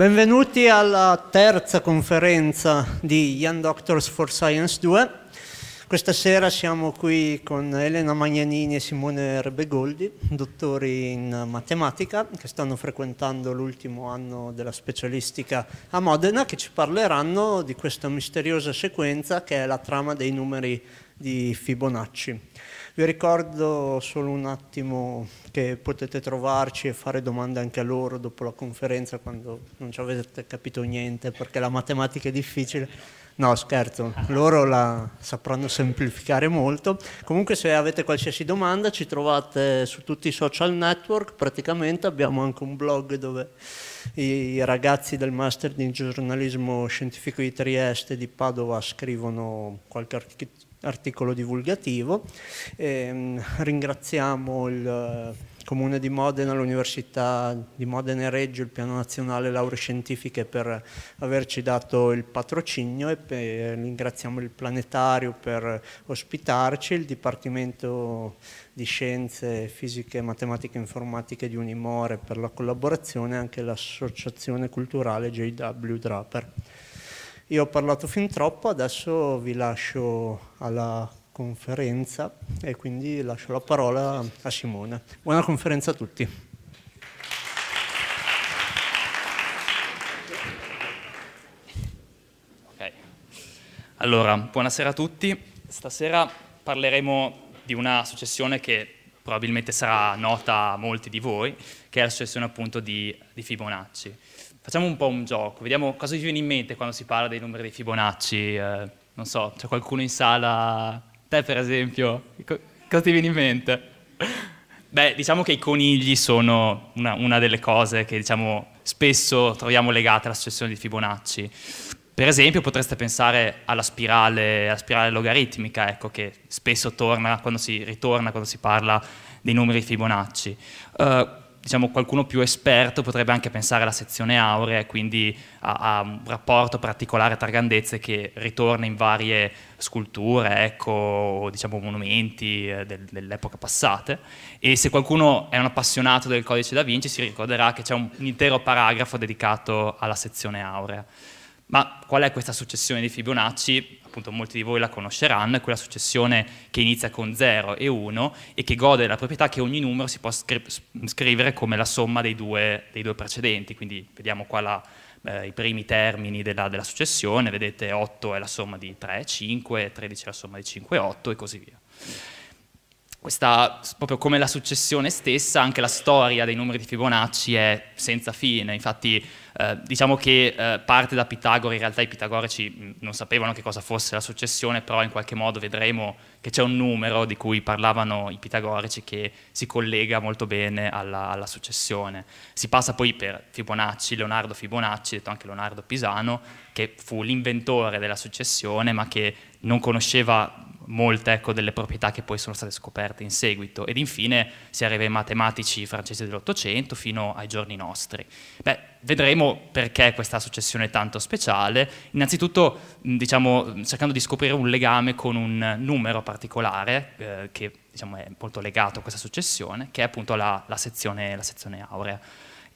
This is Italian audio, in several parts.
Benvenuti alla terza conferenza di Young Doctors for Science 2. Questa sera siamo qui con Elena Magnanini e Simone Rebegoldi, dottori in matematica, che stanno frequentando l'ultimo anno della specialistica a Modena, che ci parleranno di questa misteriosa sequenza che è la trama dei numeri di Fibonacci. Vi ricordo solo un attimo che potete trovarci e fare domande anche a loro dopo la conferenza quando non ci avete capito niente perché la matematica è difficile. No, scherzo, loro la sapranno semplificare molto. Comunque se avete qualsiasi domanda ci trovate su tutti i social network, praticamente abbiamo anche un blog dove i ragazzi del Master di giornalismo scientifico di Trieste e di Padova scrivono qualche architettura articolo divulgativo. E, ehm, ringraziamo il eh, Comune di Modena, l'Università di Modena e Reggio, il Piano Nazionale Lauree Scientifiche per averci dato il patrocinio e ringraziamo il Planetario per ospitarci, il Dipartimento di Scienze Fisiche, Matematiche e Informatiche di Unimore per la collaborazione e anche l'Associazione Culturale JW Draper. Io ho parlato fin troppo, adesso vi lascio alla conferenza e quindi lascio la parola a Simone. Buona conferenza a tutti. Okay. Allora, buonasera a tutti. Stasera parleremo di una successione che probabilmente sarà nota a molti di voi, che è la successione appunto di, di Fibonacci. Facciamo un po' un gioco, vediamo cosa ci viene in mente quando si parla dei numeri dei Fibonacci. Eh, non so, c'è qualcuno in sala, te per esempio, co cosa ti viene in mente? Beh, diciamo che i conigli sono una, una delle cose che diciamo, spesso troviamo legate alla successione di Fibonacci. Per esempio potreste pensare alla spirale, alla spirale logaritmica, ecco, che spesso torna quando si ritorna, quando si parla dei numeri Fibonacci. Uh, diciamo, qualcuno più esperto potrebbe anche pensare alla sezione aurea e quindi a, a, un rapporto particolare tra grandezze che ritorna in varie sculture, ecco, diciamo monumenti eh, del, dell'epoca passata. E se qualcuno è un appassionato del codice da Vinci si ricorderà che c'è un, un intero paragrafo dedicato alla sezione aurea. Ma qual è questa successione di Fibonacci? appunto molti di voi la conosceranno, è quella successione che inizia con 0 e 1 e che gode della proprietà che ogni numero si può scri scrivere come la somma dei due, dei due precedenti, quindi vediamo qua la, eh, i primi termini della, della, successione, vedete 8 è la somma di 3, 5, 13 è la somma di 5, 8 e così via questa, proprio come la successione stessa, anche la storia dei numeri di Fibonacci è senza fine, infatti eh, diciamo che eh, parte da Pitagora, in realtà i pitagorici mm, non sapevano che cosa fosse la successione, però in qualche modo vedremo che c'è un numero di cui parlavano i pitagorici che si collega molto bene alla, alla successione. Si passa poi per Fibonacci, Leonardo Fibonacci, detto anche Leonardo Pisano, che fu l'inventore della successione, ma che non conosceva molte ecco, delle proprietà che poi sono state scoperte in seguito ed infine si arriva ai matematici francesi dell'Ottocento fino ai giorni nostri. Beh, vedremo perché questa successione è tanto speciale, innanzitutto diciamo, cercando di scoprire un legame con un numero particolare eh, che diciamo, è molto legato a questa successione, che è appunto la, la, sezione, la sezione aurea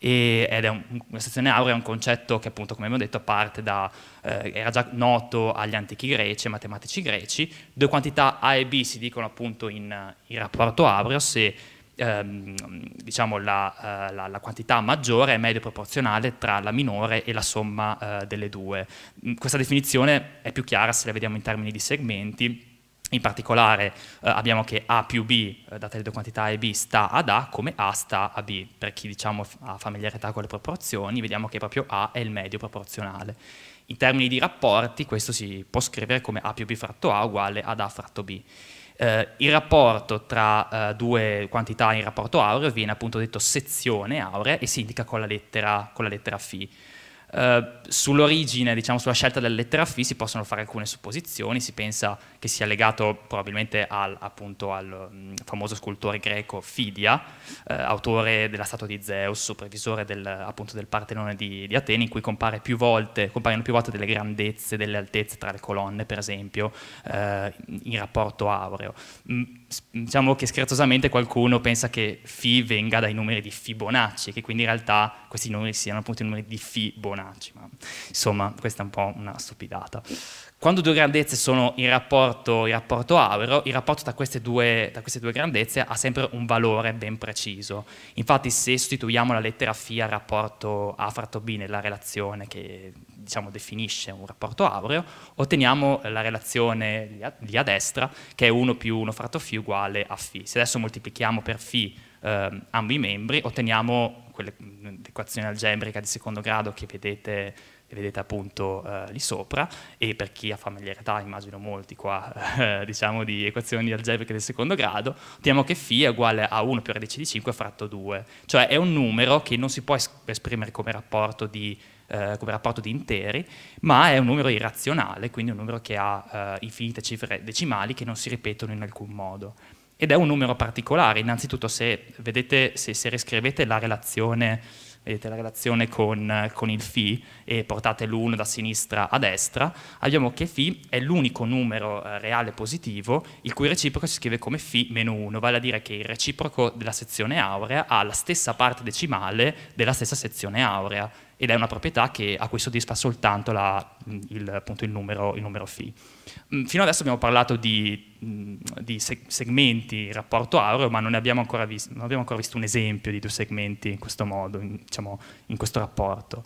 e, ed è un, una sezione aurea è un concetto che appunto come abbiamo detto parte da, eh, era già noto agli antichi greci, ai matematici greci, due quantità A e B si dicono appunto in, in rapporto aureo se ehm, diciamo la, eh, la, la, quantità maggiore è medio proporzionale tra la minore e la somma eh, delle due. Questa definizione è più chiara se la vediamo in termini di segmenti, in particolare eh, abbiamo che A più B, eh, date le due quantità A e B, sta ad A come A sta a B. Per chi diciamo, ha familiarità con le proporzioni, vediamo che proprio A è il medio proporzionale. In termini di rapporti, questo si può scrivere come A più B fratto A uguale ad A fratto B. Eh, il rapporto tra eh, due quantità in rapporto aureo viene appunto detto sezione aurea e si indica con la lettera, con la lettera φ. Eh, sull'origine, diciamo, sulla scelta della lettera Φ si possono fare alcune supposizioni, si pensa che sia legato probabilmente al, appunto, al mh, mm, famoso scultore greco Fidia, eh, autore della statua di Zeus, supervisore del, appunto, del Partenone di, di Atene, in cui compare più volte, compaiono più volte delle grandezze, delle altezze tra le colonne, per esempio, eh, in rapporto aureo. Mh, mm, diciamo che scherzosamente qualcuno pensa che phi venga dai numeri di Fibonacci, che quindi in realtà questi numeri siano appunto i numeri di Fibonacci, ma insomma questa è un po' una stupidata. Quando due grandezze sono in rapporto, in rapporto aureo, il rapporto tra queste, due, tra queste, due, grandezze ha sempre un valore ben preciso. Infatti se sostituiamo la lettera φ al rapporto A fratto B nella relazione che diciamo, definisce un rapporto aureo, otteniamo la relazione lì a, lì a destra che è 1 più 1 fratto φ uguale a φ. Se adesso moltiplichiamo per φ eh, ambi i membri, otteniamo l'equazione mm, algebrica di secondo grado che vedete, che vedete appunto eh, lì sopra e per chi ha familiarità, immagino molti qua, eh, diciamo di equazioni algebriche del secondo grado, otteniamo che φ è uguale a 1 più radice di 5 fratto 2, cioè è un numero che non si può esprimere come rapporto di eh, come rapporto di interi, ma è un numero irrazionale, quindi un numero che ha eh, infinite cifre decimali che non si ripetono in alcun modo. Ed è un numero particolare, innanzitutto se, vedete, se, se riscrivete la relazione, vedete la relazione con, con il φ e portate l'1 da sinistra a destra, abbiamo che φ è l'unico numero eh, reale positivo il cui reciproco si scrive come φ-1, vale a dire che il reciproco della sezione aurea ha la stessa parte decimale della stessa sezione aurea, ed è una proprietà che a cui soddisfa soltanto la, mm, il, appunto, il, numero, il, numero, phi. Mm, fino adesso abbiamo parlato di, mm, di segmenti in rapporto aureo, ma non abbiamo, visto, non abbiamo, ancora visto un esempio di due segmenti in questo modo, in, diciamo, in questo rapporto.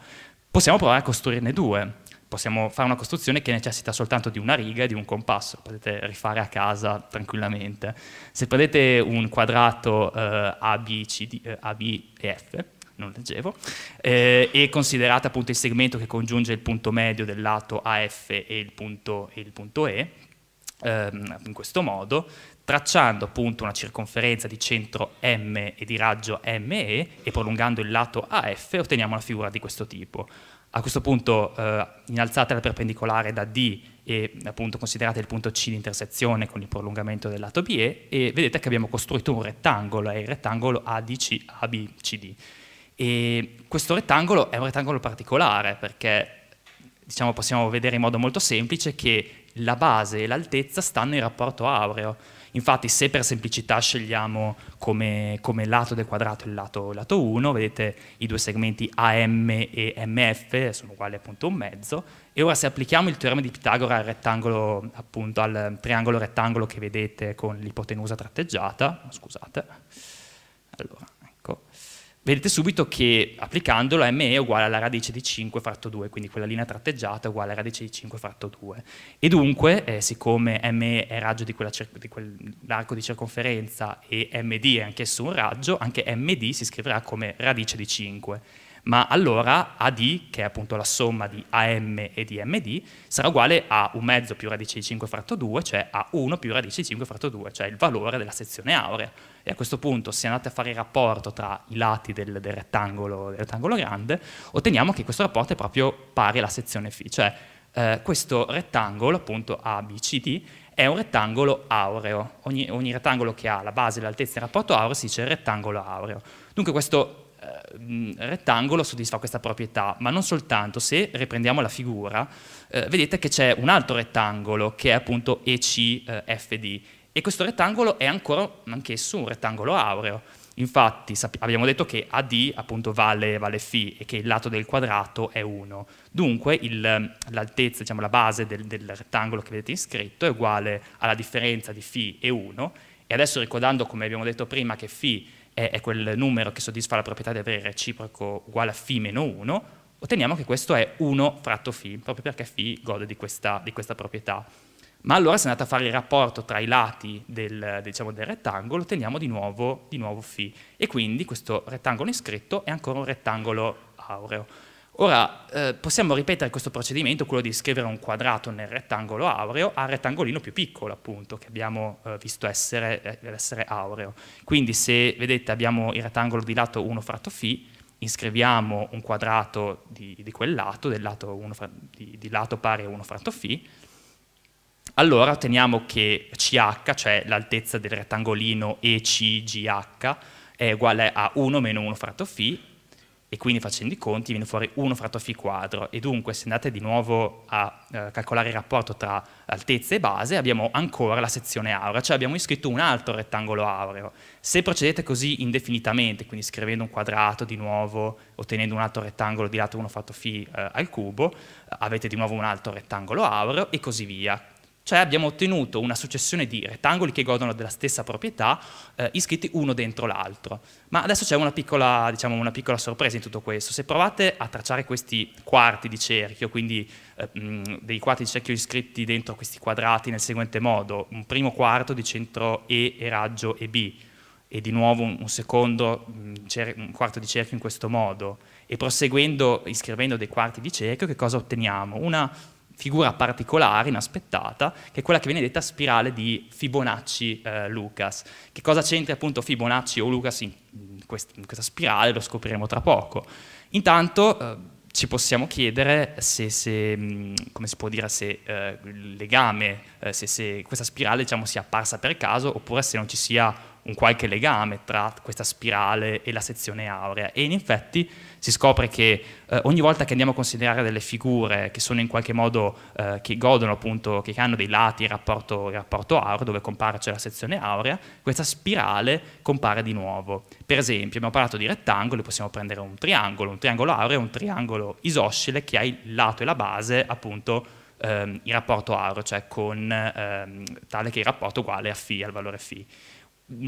Possiamo provare a costruirne due. Possiamo fare una costruzione che necessita soltanto di una riga e di un compasso, potete rifare a casa tranquillamente. Se prendete un quadrato eh, A, B, C, D, eh, A, B e F, non leggevo, eh, e considerate appunto il segmento che congiunge il punto medio del lato AF e il punto, e il punto E, ehm, in questo modo, tracciando appunto una circonferenza di centro M e di raggio ME e prolungando il lato AF otteniamo una figura di questo tipo. A questo punto eh, innalzate la perpendicolare da D e appunto considerate il punto C di intersezione con il prolungamento del lato BE e vedete che abbiamo costruito un rettangolo, è il rettangolo ADC, ABCD. E questo rettangolo è un rettangolo particolare perché diciamo, possiamo vedere in modo molto semplice che la base e l'altezza stanno in rapporto aureo. Infatti se per semplicità scegliamo come, come lato del quadrato il lato, lato 1, vedete i due segmenti AM e MF sono uguali appunto a un mezzo, e ora se applichiamo il teorema di Pitagora al rettangolo, appunto al triangolo rettangolo che vedete con l'ipotenusa tratteggiata, scusate, allora, vedete subito che applicandolo m è uguale alla radice di 5 fratto 2, quindi quella linea tratteggiata è uguale alla radice di 5 fratto 2. E dunque, eh, siccome m è raggio di, di quell'arco di circonferenza e md è anch'esso un raggio, anche md si scriverà come radice di 5 ma allora AD, che è appunto la somma di AM e di MD, sarà uguale a un mezzo più radice di 5 fratto 2, cioè a 1 più radice di 5 fratto 2, cioè il valore della sezione aurea. E a questo punto, se andate a fare il rapporto tra i lati del, del, rettangolo, del rettangolo, grande, otteniamo che questo rapporto è proprio pari alla sezione φ, cioè eh, questo rettangolo, appunto ABCD, è un rettangolo aureo. Ogni, ogni rettangolo che ha la base e l'altezza in rapporto aureo si dice rettangolo aureo. Dunque questo eh, mm, rettangolo soddisfa questa proprietà, ma non soltanto, se riprendiamo la figura, eh, vedete che c'è un altro rettangolo che è appunto ECFD e questo rettangolo è ancora anch'esso un rettangolo aureo. Infatti abbiamo detto che AD appunto vale, vale φ e che il lato del quadrato è 1. Dunque l'altezza, diciamo la base del, del rettangolo che vedete iscritto è uguale alla differenza di φ e 1 e adesso ricordando come abbiamo detto prima che φ è, è quel numero che soddisfa la proprietà di avere reciproco uguale a φ meno 1, otteniamo che questo è 1 fratto φ, proprio perché φ gode di questa, di questa proprietà. Ma allora se andate a fare il rapporto tra i lati del, diciamo, del rettangolo, otteniamo di nuovo, di nuovo φ. E quindi questo rettangolo iscritto è ancora un rettangolo aureo. Ora, eh, possiamo ripetere questo procedimento, quello di scrivere un quadrato nel rettangolo aureo al rettangolino più piccolo, appunto, che abbiamo eh, visto essere, eh, essere, aureo. Quindi se vedete abbiamo il rettangolo di lato 1 fratto φ, iscriviamo un quadrato di, di quel lato, lato uno, di, di, lato pari a 1 fratto φ, allora otteniamo che CH, cioè l'altezza del rettangolino ECGH, è uguale a 1 meno 1 fratto φ, e quindi facendo i conti viene fuori 1 fratto φ quadro e dunque se andate di nuovo a eh, calcolare il rapporto tra altezza e base abbiamo ancora la sezione aurea, cioè abbiamo iscritto un altro rettangolo aureo. Se procedete così indefinitamente, quindi scrivendo un quadrato di nuovo, ottenendo un altro rettangolo di lato 1 fratto φ eh, al cubo, avete di nuovo un altro rettangolo aureo e così via. Cioè abbiamo ottenuto una successione di rettangoli che godono della stessa proprietà eh, iscritti uno dentro l'altro. Ma adesso c'è una piccola, diciamo, una piccola sorpresa in tutto questo. Se provate a tracciare questi quarti di cerchio, quindi eh, mh, dei quarti di cerchio iscritti dentro questi quadrati nel seguente modo, un primo quarto di centro E e raggio EB, e di nuovo un, secondo un quarto di cerchio in questo modo e proseguendo iscrivendo dei quarti di cerchio che cosa otteniamo? Una figura particolare, inaspettata, che è quella che viene detta spirale di Fibonacci-Lucas. Eh, che cosa c'entra appunto Fibonacci o Lucas in, quest in, questa spirale lo scopriremo tra poco. Intanto eh, ci possiamo chiedere se, se mm, dire, se eh, il legame, eh, se, se, questa spirale diciamo, sia apparsa per caso oppure se non ci sia un qualche legame tra questa spirale e la sezione aurea e in effetti si scopre che eh, ogni volta che andiamo a considerare delle figure che sono in qualche modo, eh, che godono appunto, che hanno dei lati in rapporto, in rapporto aureo, dove compare c'è la sezione aurea, questa spirale compare di nuovo. Per esempio abbiamo parlato di rettangoli, possiamo prendere un triangolo, un triangolo aureo, un triangolo isoscele che ha il lato e la base appunto ehm, in rapporto aureo, cioè con, ehm, tale che il rapporto uguale a φ, al valore φ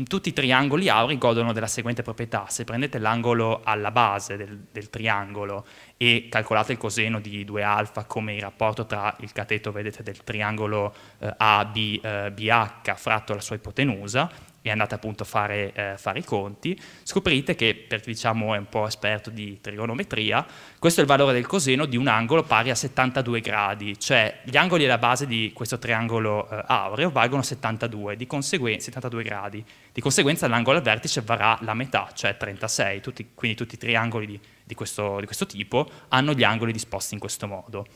tutti i triangoli auri godono della seguente proprietà. Se prendete l'angolo alla base del, del, triangolo e calcolate il coseno di 2 alfa come il rapporto tra il cateto vedete, del triangolo eh, ABBH eh, fratto la sua ipotenusa, e andate appunto a fare, eh, fare, i conti, scoprite che, per chi diciamo è un po' esperto di trigonometria, questo è il valore del coseno di un angolo pari a 72 gradi, cioè gli angoli alla base di questo triangolo eh, aureo valgono 72, di 72 gradi, di conseguenza l'angolo al vertice varrà la metà, cioè 36, tutti, quindi tutti i triangoli di, di, questo, di questo tipo hanno gli angoli disposti in questo modo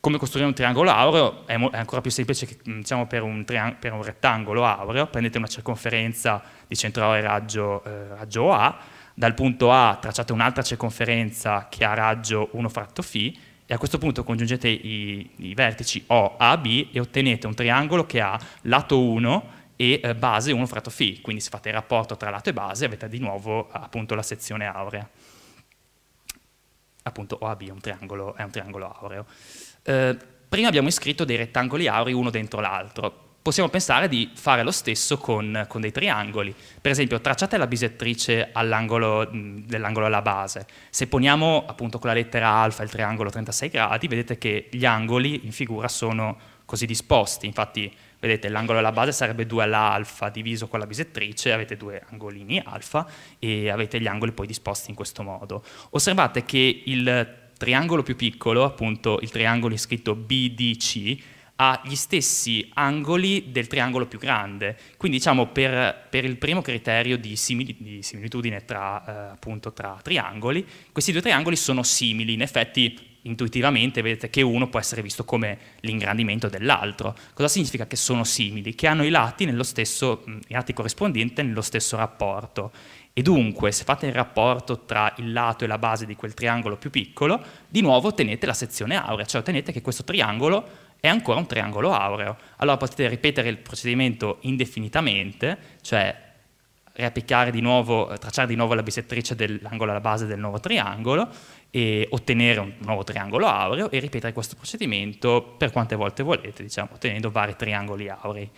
come costruire un triangolo aureo è, è ancora più semplice che diciamo, per, un per, un rettangolo aureo, prendete una circonferenza di centro aureo raggio, eh, raggio A, dal punto A tracciate un'altra circonferenza che ha raggio 1 fratto φ e a questo punto congiungete i, i vertici O, A, B e ottenete un triangolo che ha lato 1 e eh, base 1 fratto φ, quindi se fate il rapporto tra lato e base avete di nuovo appunto la sezione aurea. Appunto OAB è un triangolo, è un triangolo aureo. Eh, prima abbiamo iscritto dei rettangoli auri uno dentro l'altro. Possiamo pensare di fare lo stesso con, con dei triangoli. Per esempio, tracciate la bisettrice all'angolo, mm, dell'angolo alla base. Se poniamo appunto con la lettera alfa il triangolo 36 gradi, vedete che gli angoli in figura sono così disposti. Infatti, vedete, l'angolo alla base sarebbe 2 alla alfa diviso con la bisettrice, avete due angolini alfa e avete gli angoli poi disposti in questo modo. Osservate che il triangolo più piccolo, appunto il triangolo scritto BDC, ha gli stessi angoli del triangolo più grande. Quindi diciamo per, per il primo criterio di, simili, di similitudine tra, eh, appunto, tra triangoli, questi due triangoli sono simili, in effetti intuitivamente vedete che uno può essere visto come l'ingrandimento dell'altro. Cosa significa che sono simili? Che hanno i lati, nello stesso, i lati corrispondenti nello stesso rapporto. E dunque, se fate il rapporto tra il lato e la base di quel triangolo più piccolo, di nuovo ottenete la sezione aurea, cioè ottenete che questo triangolo è ancora un triangolo aureo. Allora potete ripetere il procedimento indefinitamente, cioè riapplicare di nuovo, tracciare di nuovo la bisettrice dell'angolo alla base del nuovo triangolo e ottenere un nuovo triangolo aureo e ripetere questo procedimento per quante volte volete, diciamo, ottenendo vari triangoli aurei.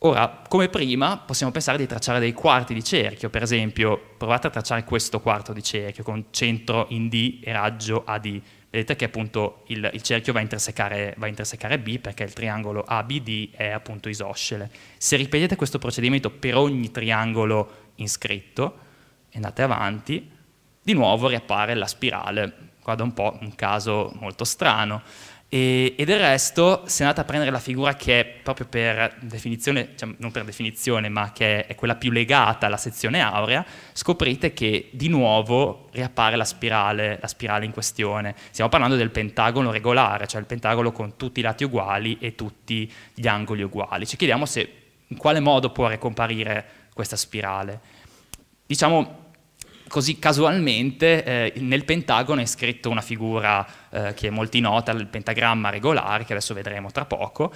Ora, come prima, possiamo pensare di tracciare dei quarti di cerchio, per esempio, provate a tracciare questo quarto di cerchio con centro in D e raggio AD. Vedete che appunto il, il cerchio va a, va a, intersecare, B perché il triangolo ABD è appunto isoscele. Se ripetete questo procedimento per ogni triangolo iscritto andate avanti, di nuovo riappare la spirale. Guarda un po' un caso molto strano. E, e, del resto se andate a prendere la figura che è proprio per definizione, cioè non per definizione, ma che è quella più legata alla sezione aurea, scoprite che di nuovo riappare la spirale, la spirale in questione. Stiamo parlando del pentagono regolare, cioè il pentagono con tutti i lati uguali e tutti gli angoli uguali. Ci chiediamo se, in quale modo può ricomparire questa spirale. Diciamo, così casualmente eh, nel Pentagono è scritta una figura eh, che è molto nota, il pentagramma regolare, che adesso vedremo tra poco,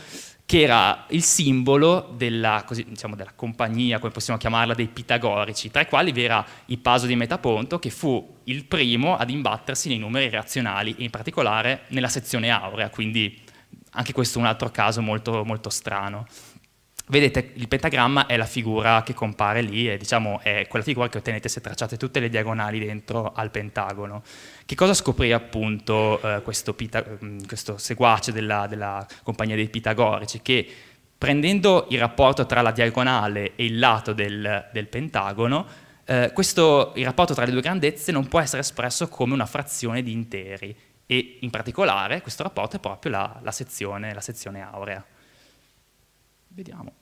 che era il simbolo della, così, diciamo, della compagnia, come possiamo chiamarla, dei pitagorici, tra i quali vi era il paso di Metaponto, che fu il primo ad imbattersi nei numeri razionali, in particolare nella sezione aurea, quindi anche questo è un altro caso molto, molto strano vedete il pentagramma è la figura che compare lì, è, diciamo, è quella figura che ottenete se tracciate tutte le diagonali dentro al pentagono. Che cosa scoprì appunto eh, questo, pita, mm, questo, seguace della, della compagnia dei pitagorici? Che prendendo il rapporto tra la diagonale e il lato del, del pentagono, eh, questo, il rapporto tra le due grandezze non può essere espresso come una frazione di interi e in particolare questo rapporto è proprio la, la, sezione, la sezione aurea. Vediamo.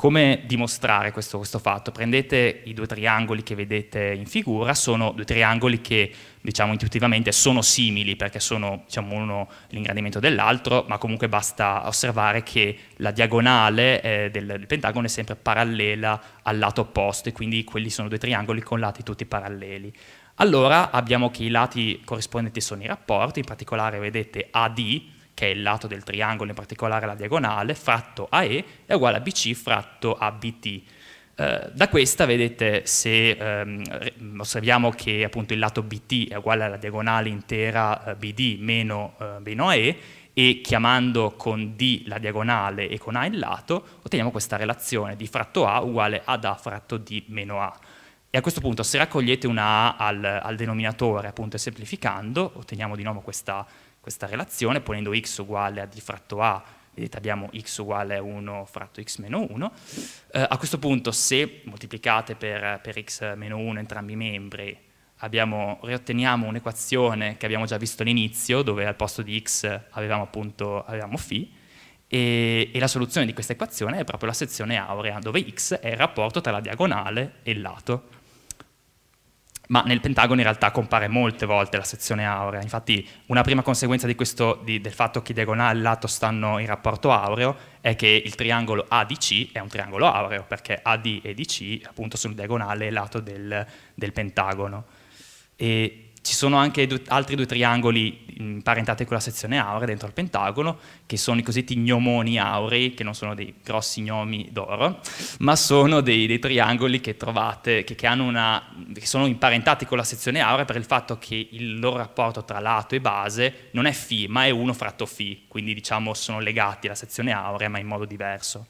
Come dimostrare questo, questo, fatto? Prendete i due triangoli che vedete in figura, sono due triangoli che diciamo intuitivamente sono simili perché sono diciamo, uno l'ingrandimento dell'altro, ma comunque basta osservare che la diagonale eh, del, del, pentagono è sempre parallela al lato opposto e quindi quelli sono due triangoli con lati tutti paralleli. Allora abbiamo che i lati corrispondenti sono i rapporti, in particolare vedete AD che è il lato del triangolo, in particolare la diagonale, fratto AE è uguale a BC fratto ABT. Eh, da questa vedete se ehm, osserviamo che appunto il lato BT è uguale alla diagonale intera eh, BD meno, eh, meno AE e chiamando con D la diagonale e con A il lato, otteniamo questa relazione di fratto A uguale ad A fratto D meno A. E a questo punto se raccogliete una A al, al denominatore, appunto semplificando, otteniamo di nuovo questa questa relazione ponendo x uguale a d fratto a, vedete abbiamo x uguale a 1 fratto x meno 1, eh, a questo punto se moltiplicate per, per x meno 1 entrambi i membri abbiamo, riotteniamo un'equazione che abbiamo già visto all'inizio, dove al posto di x avevamo appunto avevamo φ, e, e, la soluzione di questa equazione è proprio la sezione aurea, dove x è il rapporto tra la diagonale e il lato ma nel Pentagono in realtà compare molte volte la sezione aurea, infatti una prima conseguenza di questo, di, del fatto che i diagonali e lato stanno in rapporto aureo è che il triangolo ADC è un triangolo aureo, perché AD e DC appunto sono diagonale e lato del, del Pentagono. E ci sono anche due, altri due triangoli imparentati mm, con la sezione aurea dentro al pentagono, che sono i cosiddetti gnomoni aurei, che non sono dei grossi gnomi d'oro, ma sono dei, dei triangoli che trovate, che, che, una, che sono imparentati con la sezione aurea per il fatto che il loro rapporto tra lato e base non è φ, ma è 1 fratto φ, quindi diciamo sono legati alla sezione aurea ma in modo diverso.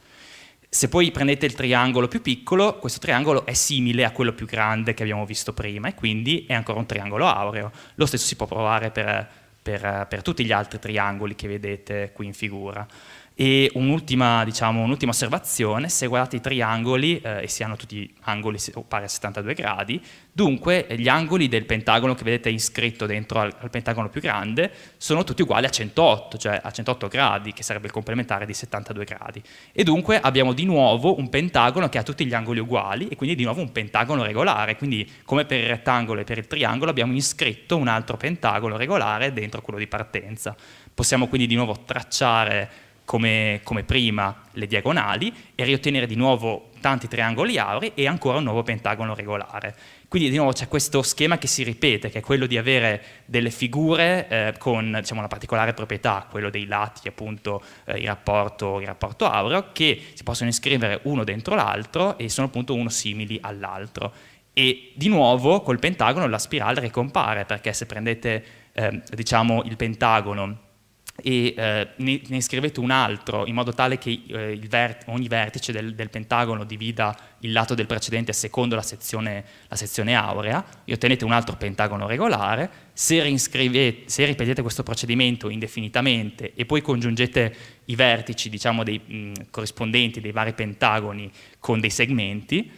Se poi prendete il triangolo più piccolo, questo triangolo è simile a quello più grande che abbiamo visto prima e quindi è ancora un triangolo aureo. Lo stesso si può provare per, per, per tutti gli altri triangoli che vedete qui in figura. E un'ultima, diciamo, un'ultima osservazione, se guardate i triangoli, eh, e siano tutti angoli pari a 72 gradi, dunque eh, gli angoli del pentagono che vedete iscritto dentro al, al pentagono più grande sono tutti uguali a 108, cioè a 108 gradi, che sarebbe il complementare di 72 gradi. E dunque abbiamo di nuovo un pentagono che ha tutti gli angoli uguali, e quindi di nuovo un pentagono regolare, quindi come per il rettangolo e per il triangolo abbiamo iscritto un altro pentagono regolare dentro quello di partenza. Possiamo quindi di nuovo tracciare come, come prima le diagonali e riottenere di nuovo tanti triangoli aurei e ancora un nuovo pentagono regolare. Quindi di nuovo c'è questo schema che si ripete, che è quello di avere delle figure eh, con diciamo, una particolare proprietà, quello dei lati, appunto eh, il, rapporto, il, rapporto, aureo, che si possono iscrivere uno dentro l'altro e sono appunto uno simili all'altro. E di nuovo col pentagono la spirale ricompare, perché se prendete eh, diciamo, il pentagono e eh, ne, ne, scrivete un altro in modo tale che eh, vert ogni vertice del, del, pentagono divida il lato del precedente secondo la sezione, la sezione aurea e ottenete un altro pentagono regolare. Se, se, ripetete questo procedimento indefinitamente e poi congiungete i vertici diciamo, dei, mh, mm, corrispondenti dei vari pentagoni con dei segmenti,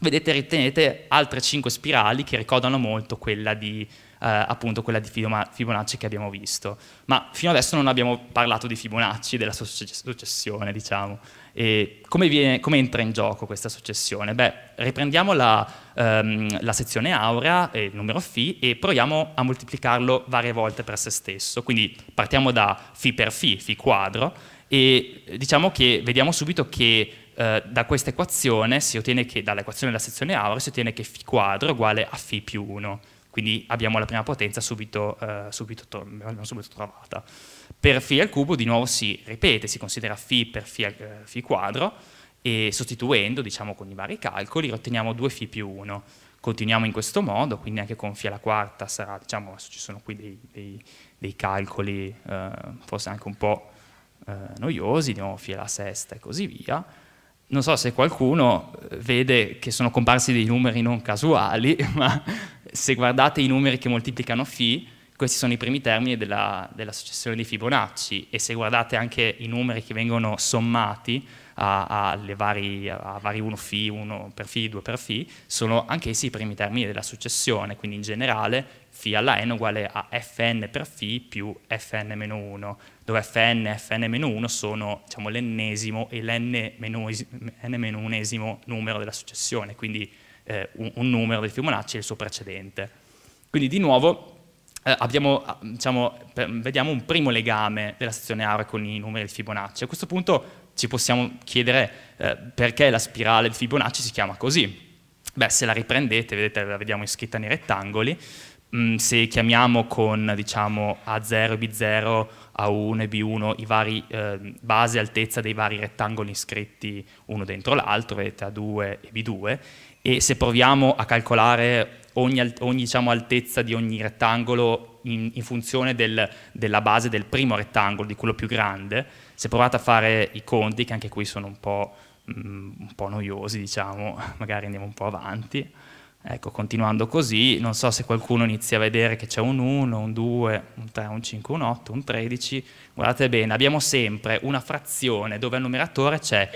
vedete, ritenete altre cinque spirali che ricordano molto quella di eh, appunto quella di Fibonacci che abbiamo visto. Ma fino adesso non abbiamo parlato di Fibonacci, della sua successione, diciamo. Come, viene, come, entra in gioco questa successione? Beh, riprendiamo la, ehm, la sezione aurea, il numero φ, e proviamo a moltiplicarlo varie volte per se stesso. Quindi partiamo da φ per φ, φ quadro, e eh, diciamo che vediamo subito che eh, da questa equazione, dall'equazione della sezione aurea, si ottiene che φ quadro è uguale a φ più 1. Quindi abbiamo la prima potenza subito, eh, subito, to- subito trovata. Per φ al cubo di nuovo si ripete, si considera φ per φ, al, eh, φ quadro e sostituendo diciamo, con i vari calcoli otteniamo 2φ più 1. Continuiamo in questo modo, quindi anche con φ alla quarta sarà, diciamo, adesso ci sono qui dei, dei, dei calcoli eh, forse anche un po' eh, noiosi, di nuovo φ alla sesta e così via, non so se qualcuno eh, vede che sono comparsi dei numeri non casuali, ma se guardate i numeri che moltiplicano φ, questi sono i primi termini della, della, successione di Fibonacci e se guardate anche i numeri che vengono sommati a, a vari, a vari 1 φ, 1 per φ, 2 per φ, sono anch'essi i primi termini della successione, quindi in generale φ alla n uguale a fn per φ più fn-1, dove fn e fn-1 sono diciamo, l'ennesimo e ln 1 numero della successione, quindi eh, un, un, numero di Fibonacci e il suo precedente. Quindi di nuovo eh, abbiamo, ah, diciamo, per, vediamo un primo legame della sezione aurea con i numeri di Fibonacci. A questo punto ci possiamo chiedere eh, perché la spirale di Fibonacci si chiama così. Beh, se la riprendete, vedete, la vediamo iscritta nei rettangoli, mm, se chiamiamo con diciamo, A0, B0 a1 B1 i vari eh, base e altezza dei vari rettangoli iscritti uno dentro l'altro, vedete A2 e B2, e se proviamo a calcolare ogni, ogni diciamo, altezza di ogni rettangolo in, in funzione del, della base del primo rettangolo, di quello più grande, se provate a fare i conti, che anche qui sono un po', mh, mm, un po noiosi, diciamo, magari andiamo un po' avanti, Ecco, continuando così, non so se qualcuno inizia a vedere che c'è un 1, un 2, un 3, un 5, un 8, un 13. Guardate bene, abbiamo sempre una frazione dove al numeratore c'è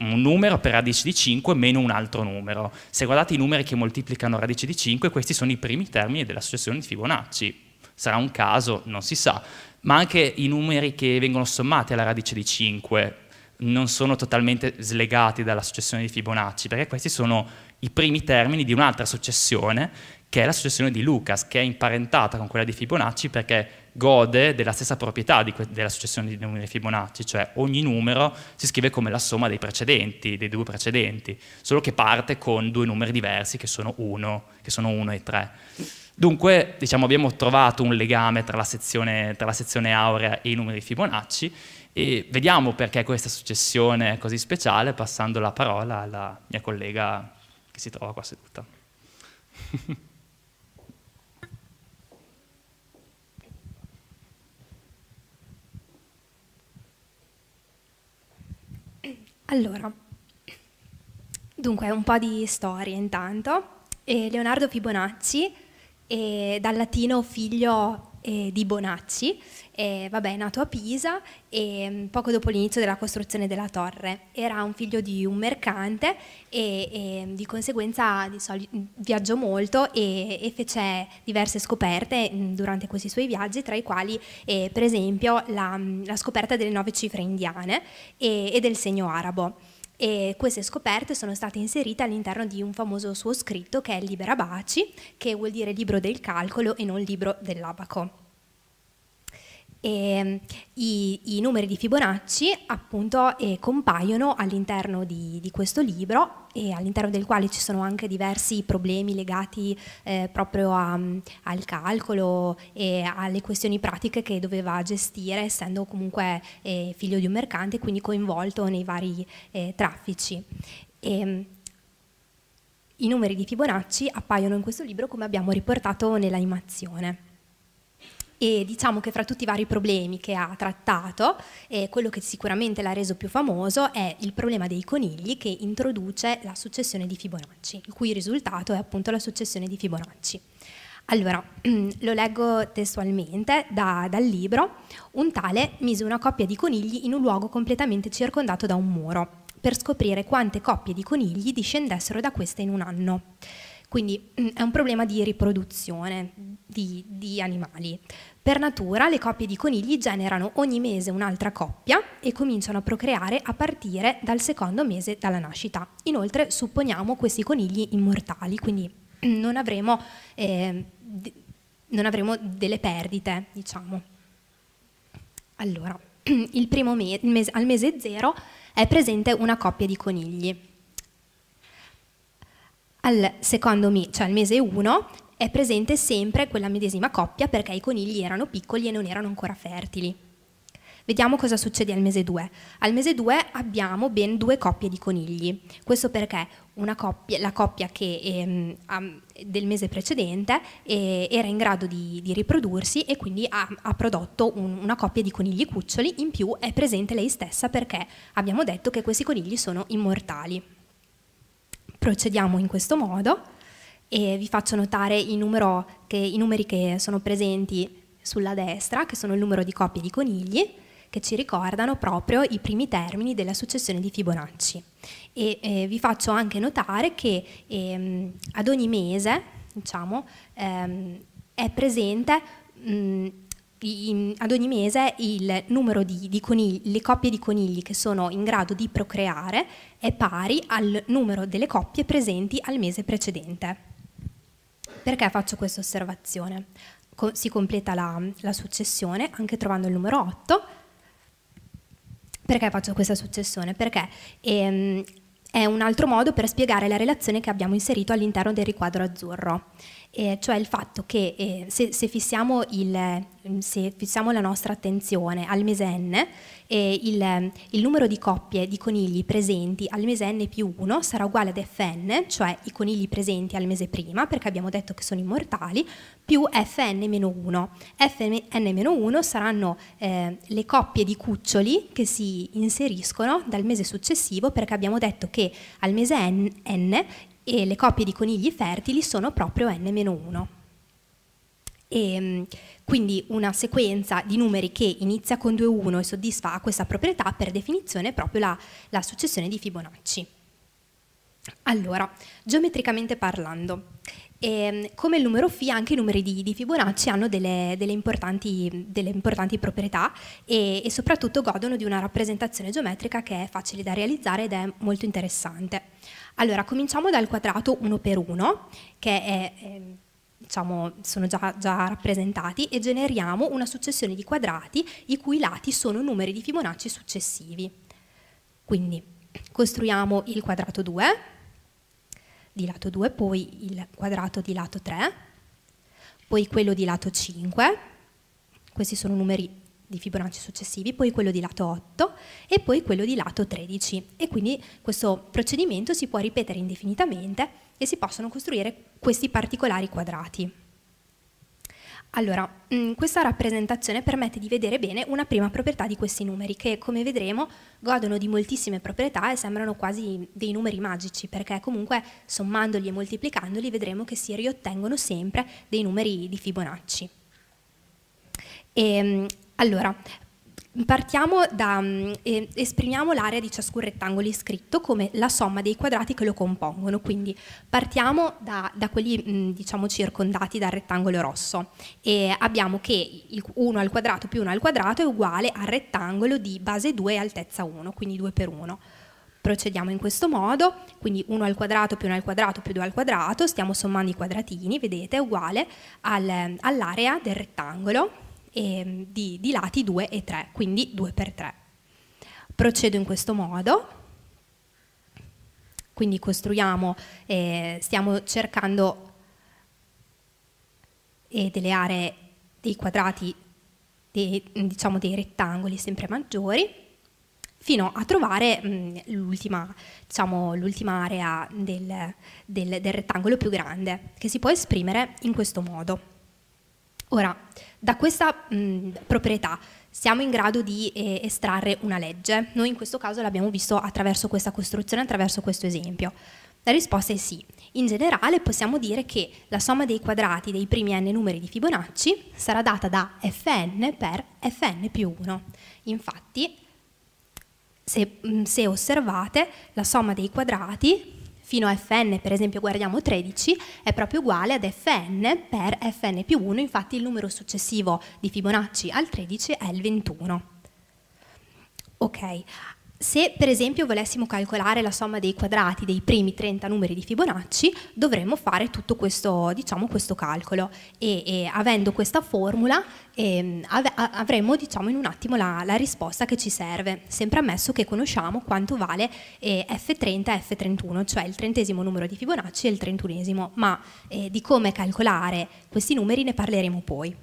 un numero per radice di 5 meno un altro numero. Se guardate i numeri che moltiplicano radice di 5, questi sono i primi termini della successione di Fibonacci. Sarà un caso, non si sa. Ma anche i numeri che vengono sommati alla radice di 5 non sono totalmente slegati dalla successione di Fibonacci, perché questi sono i primi termini di un'altra successione, che è la successione di Lucas, che è imparentata con quella di Fibonacci perché gode della stessa proprietà que- della successione dei numeri di Fibonacci, cioè ogni numero si scrive come la somma dei precedenti, dei due precedenti, solo che parte con due numeri diversi che sono 1 e 3. Dunque diciamo, abbiamo trovato un legame tra la, sezione, tra la, sezione, aurea e i numeri Fibonacci e vediamo perché questa successione è così speciale passando la parola alla mia collega che si trova qua seduta. Allora, dunque un po' di storia intanto. E eh, Leonardo Fibonacci, eh, dal latino figlio eh, di Bonacci, eh, vabbè, nato a Pisa e mm, poco dopo l'inizio della costruzione della torre. Era un figlio di un mercante e, e mm, di conseguenza di solito, mm, viaggiò molto e, e, fece diverse scoperte mh, durante questi suoi viaggi, tra i quali eh, per esempio la, la, scoperta delle nove cifre indiane e, e del segno arabo e queste scoperte sono state inserite all'interno di un famoso suo scritto che è Libera Baci, che vuol dire libro del calcolo e non libro dell'abaco. E, ehm, i, i, numeri di Fibonacci appunto eh, compaiono all'interno di, di, questo libro e all'interno del quale ci sono anche diversi problemi legati eh, proprio a, mm, al calcolo e alle questioni pratiche che doveva gestire essendo comunque eh, figlio di un mercante quindi coinvolto nei vari eh, traffici. E, ehm, i numeri di Fibonacci appaiono in questo libro come abbiamo riportato nell'animazione e diciamo che fra tutti i vari problemi che ha trattato, eh, quello che sicuramente l'ha reso più famoso è il problema dei conigli che introduce la successione di Fibonacci, il cui risultato è appunto la successione di Fibonacci. Allora, lo leggo testualmente da, dal libro. Un tale mise una coppia di conigli in un luogo completamente circondato da un muro per scoprire quante coppie di conigli discendessero da questa in un anno. Quindi è un problema di riproduzione di, di animali. Per natura le coppie di conigli generano ogni mese un'altra coppia e cominciano a procreare a partire dal secondo mese dalla nascita. Inoltre supponiamo questi conigli immortali, quindi non avremo, eh, non avremo delle perdite, diciamo. Allora, me mese, al mese zero è presente una coppia di conigli. Al secondo me, cioè al mese 1, è presente sempre quella medesima coppia perché i conigli erano piccoli e non erano ancora fertili. Vediamo cosa succede al mese 2. Al mese 2 abbiamo ben due coppie di conigli. Questo perché coppia, la coppia che, ehm, del mese precedente eh, era in grado di, di, riprodursi e quindi ha, ha prodotto un, una coppia di conigli cuccioli, in più è presente lei stessa perché abbiamo detto che questi conigli sono immortali. Procediamo in questo modo e vi faccio notare i, che, i numeri che sono presenti sulla destra, che sono il numero di coppie di conigli, che ci ricordano proprio i primi termini della successione di Fibonacci. E eh, vi faccio anche notare che ehm, ad ogni mese, diciamo, ehm, è presente mh, in, ad ogni mese il numero di, di conigli, le coppie di conigli che sono in grado di procreare è pari al numero delle coppie presenti al mese precedente. Perché faccio questa osservazione? Co si completa la, la successione anche trovando il numero 8. Perché faccio questa successione? Perché ehm, è un altro modo per spiegare la relazione che abbiamo inserito all'interno del riquadro azzurro. Eh, cioè il fatto che eh, se, se, fissiamo il, mm, se, fissiamo la nostra attenzione al mesen, eh, il, il, numero di coppie di conigli presenti al mese n più 1 sarà uguale ad fn, cioè i conigli presenti al mese prima, perché abbiamo detto che sono immortali, più fn-1. fn-1 saranno eh, le coppie di cuccioli che si inseriscono dal mese successivo, perché abbiamo detto che al mese n, n e le coppie di conigli fertili sono proprio n-1. E, ehm, quindi una sequenza di numeri che inizia con 2,1 e soddisfa questa proprietà per definizione è proprio la, la successione di Fibonacci. Allora, geometricamente parlando, e ehm, come il numero φ, anche i numeri di, di Fibonacci hanno delle, delle, importanti, delle importanti, proprietà e, e, soprattutto godono di una rappresentazione geometrica che è facile da realizzare ed è molto interessante. Allora, cominciamo dal quadrato 1 per 1, che è, eh, diciamo, sono già, già, rappresentati, e generiamo una successione di quadrati i cui lati sono numeri di Fibonacci successivi. Quindi costruiamo il quadrato 2 di lato 2, poi il quadrato di lato 3, poi quello di lato 5, questi sono numeri di Fibonacci successivi, poi quello di lato 8 e poi quello di lato 13 e quindi questo procedimento si può ripetere indefinitamente e si possono costruire questi particolari quadrati. Allora, mm, questa rappresentazione permette di vedere bene una prima proprietà di questi numeri che, come vedremo, godono di moltissime proprietà e sembrano quasi dei numeri magici perché comunque sommandoli e moltiplicandoli vedremo che si riottengono sempre dei numeri di Fibonacci. E, ehm, allora, Partiamo da, eh, esprimiamo l'area di ciascun rettangolo iscritto come la somma dei quadrati che lo compongono, quindi partiamo da, da quelli mh, mm, diciamo circondati dal rettangolo rosso e abbiamo che 1 al quadrato più 1 al quadrato è uguale al rettangolo di base 2 e altezza 1, quindi 2 per 1. Procediamo in questo modo, quindi 1 al quadrato più 1 al quadrato più 2 al quadrato, stiamo sommando i quadratini, vedete, è uguale al, all'area del rettangolo e, ehm, di, di lati 2 e 3, quindi 2 per 3. Procedo in questo modo, quindi costruiamo, eh, stiamo cercando eh, delle aree, dei quadrati, dei, diciamo dei rettangoli sempre maggiori, fino a trovare mm, l'ultima, diciamo, area del, del, del rettangolo più grande, che si può esprimere in questo modo. Ora, da questa mh, proprietà siamo in grado di eh, estrarre una legge? Noi in questo caso l'abbiamo visto attraverso questa costruzione, attraverso questo esempio. La risposta è sì. In generale possiamo dire che la somma dei quadrati dei primi n numeri di Fibonacci sarà data da fn per fn più 1. Infatti, se, se osservate, la somma dei quadrati fino a fn, per esempio guardiamo 13, è proprio uguale ad fn per fn più 1, infatti il numero successivo di Fibonacci al 13 è il 21. Ok, se per esempio volessimo calcolare la somma dei quadrati dei primi 30 numeri di Fibonacci, dovremmo fare tutto questo, diciamo, questo calcolo e, e, avendo questa formula eh, av avremo diciamo, in un attimo la, la, risposta che ci serve, sempre ammesso che conosciamo quanto vale eh, F30 e F31, cioè il trentesimo numero di Fibonacci e il trentunesimo, ma eh, di come calcolare questi numeri ne parleremo poi.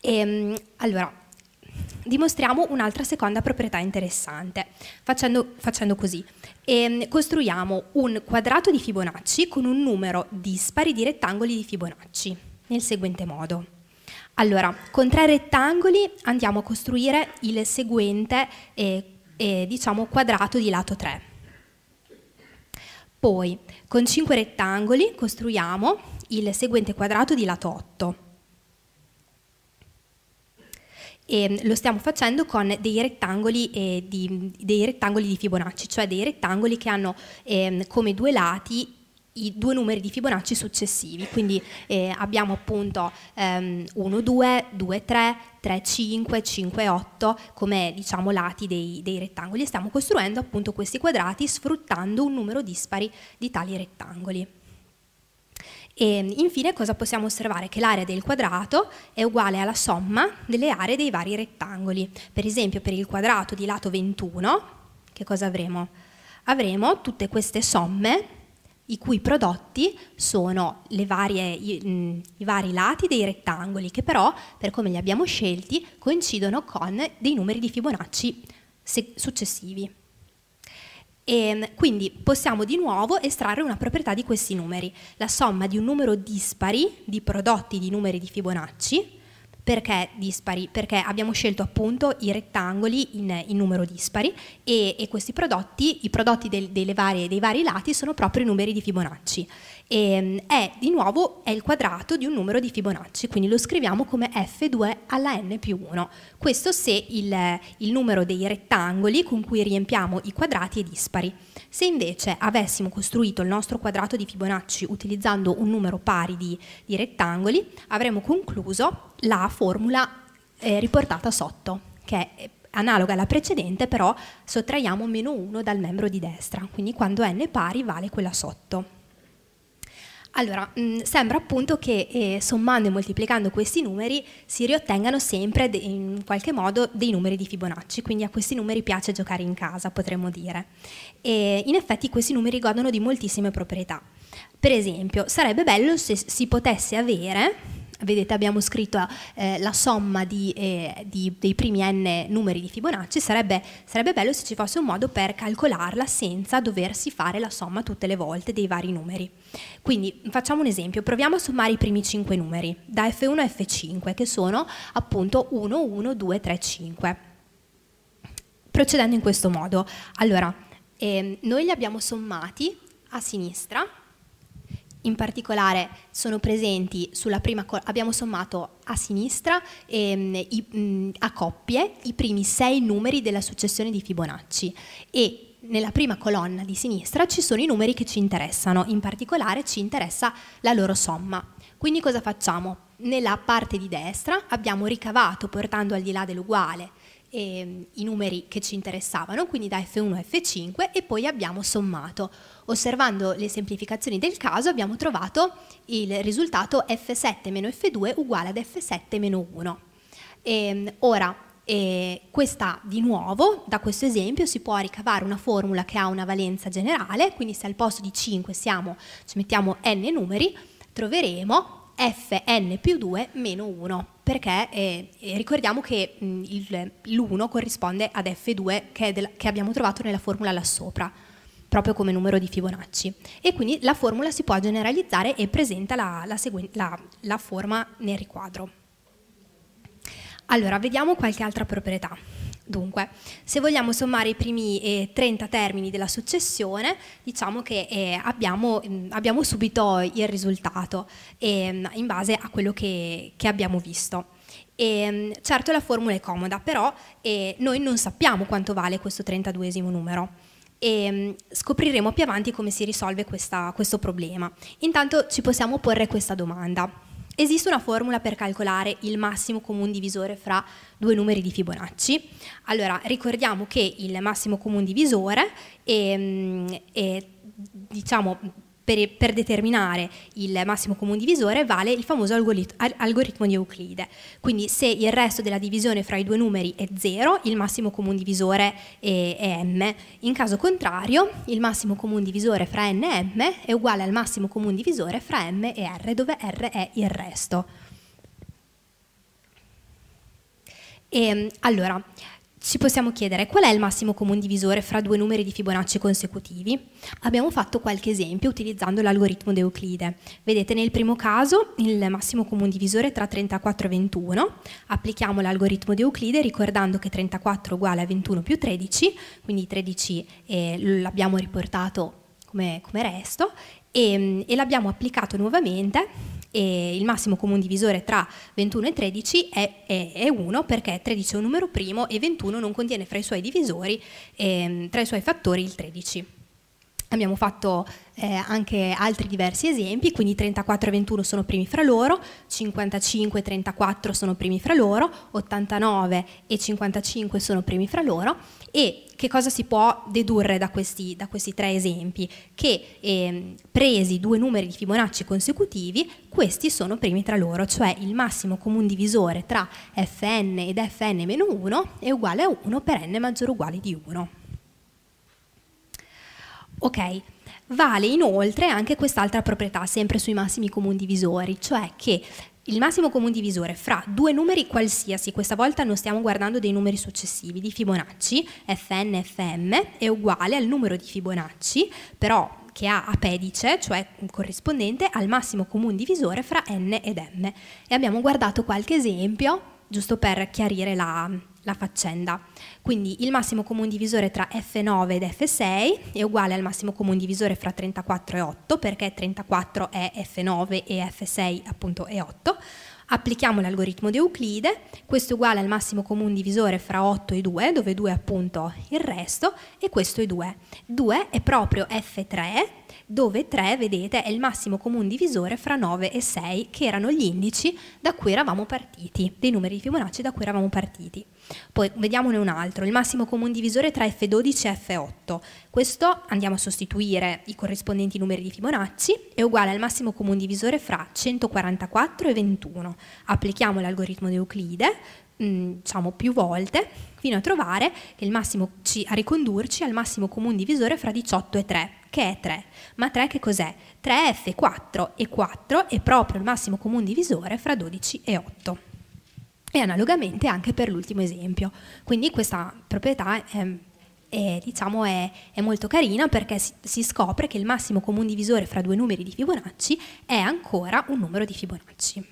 E, ehm, allora, dimostriamo un'altra seconda proprietà interessante facendo, facendo così. E ehm, costruiamo un quadrato di Fibonacci con un numero dispari di rettangoli di Fibonacci nel seguente modo. Allora, con tre rettangoli andiamo a costruire il seguente eh, eh, diciamo quadrato di lato 3. Poi, con cinque rettangoli costruiamo il seguente quadrato di lato 8. E ehm, lo stiamo facendo con dei rettangoli, eh, di, dei rettangoli, di, Fibonacci, cioè dei rettangoli che hanno eh, come due lati i due numeri di Fibonacci successivi, quindi eh, abbiamo appunto ehm, 1, 2, 2, 3, 3, 5, 5, 8 come diciamo lati dei, dei rettangoli e stiamo costruendo appunto questi quadrati sfruttando un numero dispari di tali rettangoli. E infine cosa possiamo osservare? Che l'area del quadrato è uguale alla somma delle aree dei vari rettangoli. Per esempio per il quadrato di lato 21, che cosa avremo? Avremo tutte queste somme i cui prodotti sono varie, i, mm, i, vari lati dei rettangoli, che però, per come li abbiamo scelti, coincidono con dei numeri di Fibonacci successivi. E ehm, quindi possiamo di nuovo estrarre una proprietà di questi numeri, la somma di un numero dispari di prodotti di numeri di Fibonacci, perché dispari? Perché abbiamo scelto appunto i rettangoli in, in numero dispari e, e, questi prodotti, i prodotti del, delle varie, dei vari lati sono proprio i numeri di Fibonacci e ehm, è di nuovo è il quadrato di un numero di Fibonacci, quindi lo scriviamo come f2 alla n più 1. Questo se il, il numero dei rettangoli con cui riempiamo i quadrati è dispari. Se invece avessimo costruito il nostro quadrato di Fibonacci utilizzando un numero pari di, di rettangoli, avremmo concluso la formula eh, riportata sotto, che è analoga alla precedente, però sottraiamo meno 1 dal membro di destra, quindi quando n è pari vale quella sotto. Allora, mh, mm, sembra appunto che eh, sommando e moltiplicando questi numeri si riottengano sempre in qualche modo dei numeri di Fibonacci, quindi a questi numeri piace giocare in casa, potremmo dire. E in effetti questi numeri godono di moltissime proprietà. Per esempio, sarebbe bello se si potesse avere Vedete abbiamo scritto eh, la somma di, eh, di, dei primi n numeri di Fibonacci, sarebbe, sarebbe, bello se ci fosse un modo per calcolarla senza doversi fare la somma tutte le volte dei vari numeri. Quindi facciamo un esempio, proviamo a sommare i primi 5 numeri, da F1 a F5, che sono appunto 1, 1, 2, 3, 5. Procedendo in questo modo, allora, eh, noi li abbiamo sommati a sinistra in particolare sono presenti sulla prima abbiamo sommato a sinistra ehm, i, mh, a coppie i primi sei numeri della successione di Fibonacci e nella prima colonna di sinistra ci sono i numeri che ci interessano, in particolare ci interessa la loro somma. Quindi cosa facciamo? Nella parte di destra abbiamo ricavato, portando al di là dell'uguale, eh, i numeri che ci interessavano, quindi da F1 a F5 e poi abbiamo sommato. Osservando le semplificazioni del caso abbiamo trovato il risultato F7 meno F2 uguale ad F7 meno 1. E, ehm, ora, e eh, questa di nuovo, da questo esempio, si può ricavare una formula che ha una valenza generale, quindi se al posto di 5 siamo, ci mettiamo n numeri, troveremo fn più 2 meno 1 perché eh, ricordiamo che l'1 corrisponde ad F2 che, del, che abbiamo trovato nella formula là sopra, proprio come numero di Fibonacci. E quindi la formula si può generalizzare e presenta la, la, la, la forma nel riquadro. Allora, vediamo qualche altra proprietà. Dunque, se vogliamo sommare i primi eh, 30 termini della successione, diciamo che eh, abbiamo, mh, abbiamo, subito il risultato eh, in base a quello che, che abbiamo visto. E, ehm, certo la formula è comoda, però eh, noi non sappiamo quanto vale questo 32esimo numero e ehm, scopriremo più avanti come si risolve questa, questo problema. Intanto ci possiamo porre questa domanda. Esiste una formula per calcolare il massimo comune divisore fra due numeri di Fibonacci. Allora, ricordiamo che il massimo comune divisore è, mm, è diciamo, per, per, determinare il massimo comune divisore vale il famoso algorit algoritmo di Euclide. Quindi se il resto della divisione fra i due numeri è 0, il massimo comune divisore è, è m. In caso contrario, il massimo comune divisore fra n e m è uguale al massimo comune divisore fra m e r, dove r è il resto. E, ehm, allora, ci possiamo chiedere qual è il massimo comune divisore fra due numeri di Fibonacci consecutivi. Abbiamo fatto qualche esempio utilizzando l'algoritmo di Euclide. Vedete nel primo caso il massimo comune divisore è tra 34 e 21. Applichiamo l'algoritmo di Euclide ricordando che 34 è uguale a 21 più 13, quindi 13 eh, l'abbiamo riportato come, come resto e, mm, e l'abbiamo applicato nuovamente e il massimo comune divisore tra 21 e 13 è, è, è 1 perché 13 è un numero primo e 21 non contiene fra i suoi divisori, ehm, tra i suoi fattori il 13. Abbiamo fatto eh, anche altri diversi esempi, quindi 34 e 21 sono primi fra loro, 55 e 34 sono primi fra loro, 89 e 55 sono primi fra loro e che cosa si può dedurre da questi, da questi tre esempi? Che eh, presi due numeri di Fibonacci consecutivi, questi sono primi tra loro, cioè il massimo comune divisore tra fn ed fn-1 è uguale a 1 per n maggiore o uguale di 1. Ok, vale inoltre anche quest'altra proprietà, sempre sui massimi comuni divisori, cioè che il massimo comune divisore fra due numeri qualsiasi, questa volta non stiamo guardando dei numeri successivi, di Fibonacci, fn, fm, è uguale al numero di Fibonacci, però che ha apedice, cioè corrispondente al massimo comune divisore fra n ed m. E abbiamo guardato qualche esempio, giusto per chiarire la, la faccenda. Quindi il massimo comune divisore tra F9 ed F6 è uguale al massimo comune divisore fra 34 e 8 perché 34 è F9 e F6 appunto è 8. Applichiamo l'algoritmo di Euclide, questo è uguale al massimo comune divisore fra 8 e 2, dove 2 è appunto il resto, e questo è 2. 2 è proprio F3, dove 3, vedete, è il massimo comune divisore fra 9 e 6, che erano gli indici da cui eravamo partiti, dei numeri di Fibonacci da cui eravamo partiti. Poi vediamone un altro, il massimo comune divisore tra F12 e F8. Questo andiamo a sostituire i corrispondenti numeri di Fibonacci, è uguale al massimo comune divisore fra 144 e 21. Applichiamo l'algoritmo di Euclide, mm, diciamo più volte, fino a trovare che il massimo, a ricondurci al massimo comune divisore fra 18 e 3, che è 3. Ma 3 che cos'è? 3F4 e 4 è proprio il massimo comune divisore fra 12 e 8 e analogamente anche per l'ultimo esempio. Quindi questa proprietà è, ehm, è, diciamo, è, è molto carina perché si, si, scopre che il massimo comune divisore fra due numeri di Fibonacci è ancora un numero di Fibonacci.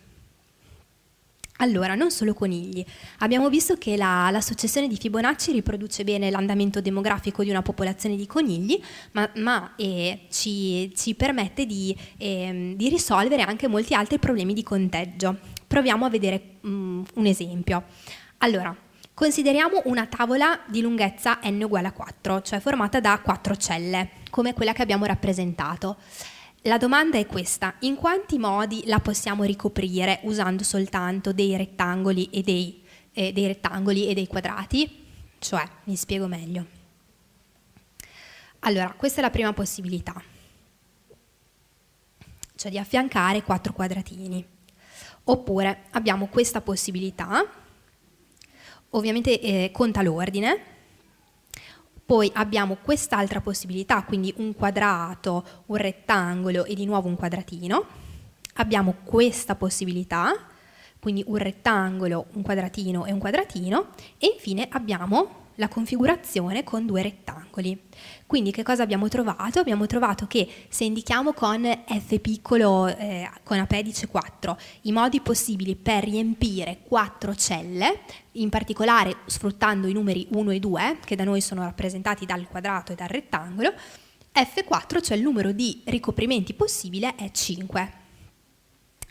Allora, non solo conigli. Abbiamo visto che la, la successione di Fibonacci riproduce bene l'andamento demografico di una popolazione di conigli, ma, ma eh, ci, ci, permette di, eh, di risolvere anche molti altri problemi di conteggio. Proviamo a vedere um, un esempio. Allora, consideriamo una tavola di lunghezza n uguale a 4, cioè formata da 4 celle, come quella che abbiamo rappresentato. La domanda è questa, in quanti modi la possiamo ricoprire usando soltanto dei rettangoli e dei, eh, dei, rettangoli e dei quadrati? Cioè, mi spiego meglio. Allora, questa è la prima possibilità, cioè di affiancare quattro quadratini. Oppure abbiamo questa possibilità, ovviamente eh, conta l'ordine, poi abbiamo quest'altra possibilità, quindi un quadrato, un rettangolo e di nuovo un quadratino, abbiamo questa possibilità, quindi un rettangolo, un quadratino e un quadratino, e infine abbiamo la configurazione con due rettangoli. Quindi che cosa abbiamo trovato? Abbiamo trovato che se indichiamo con f piccolo, eh, con appendice 4, i modi possibili per riempire 4 celle, in particolare sfruttando i numeri 1 e 2, che da noi sono rappresentati dal quadrato e dal rettangolo, F4, cioè il numero di ricoprimenti possibile, è 5.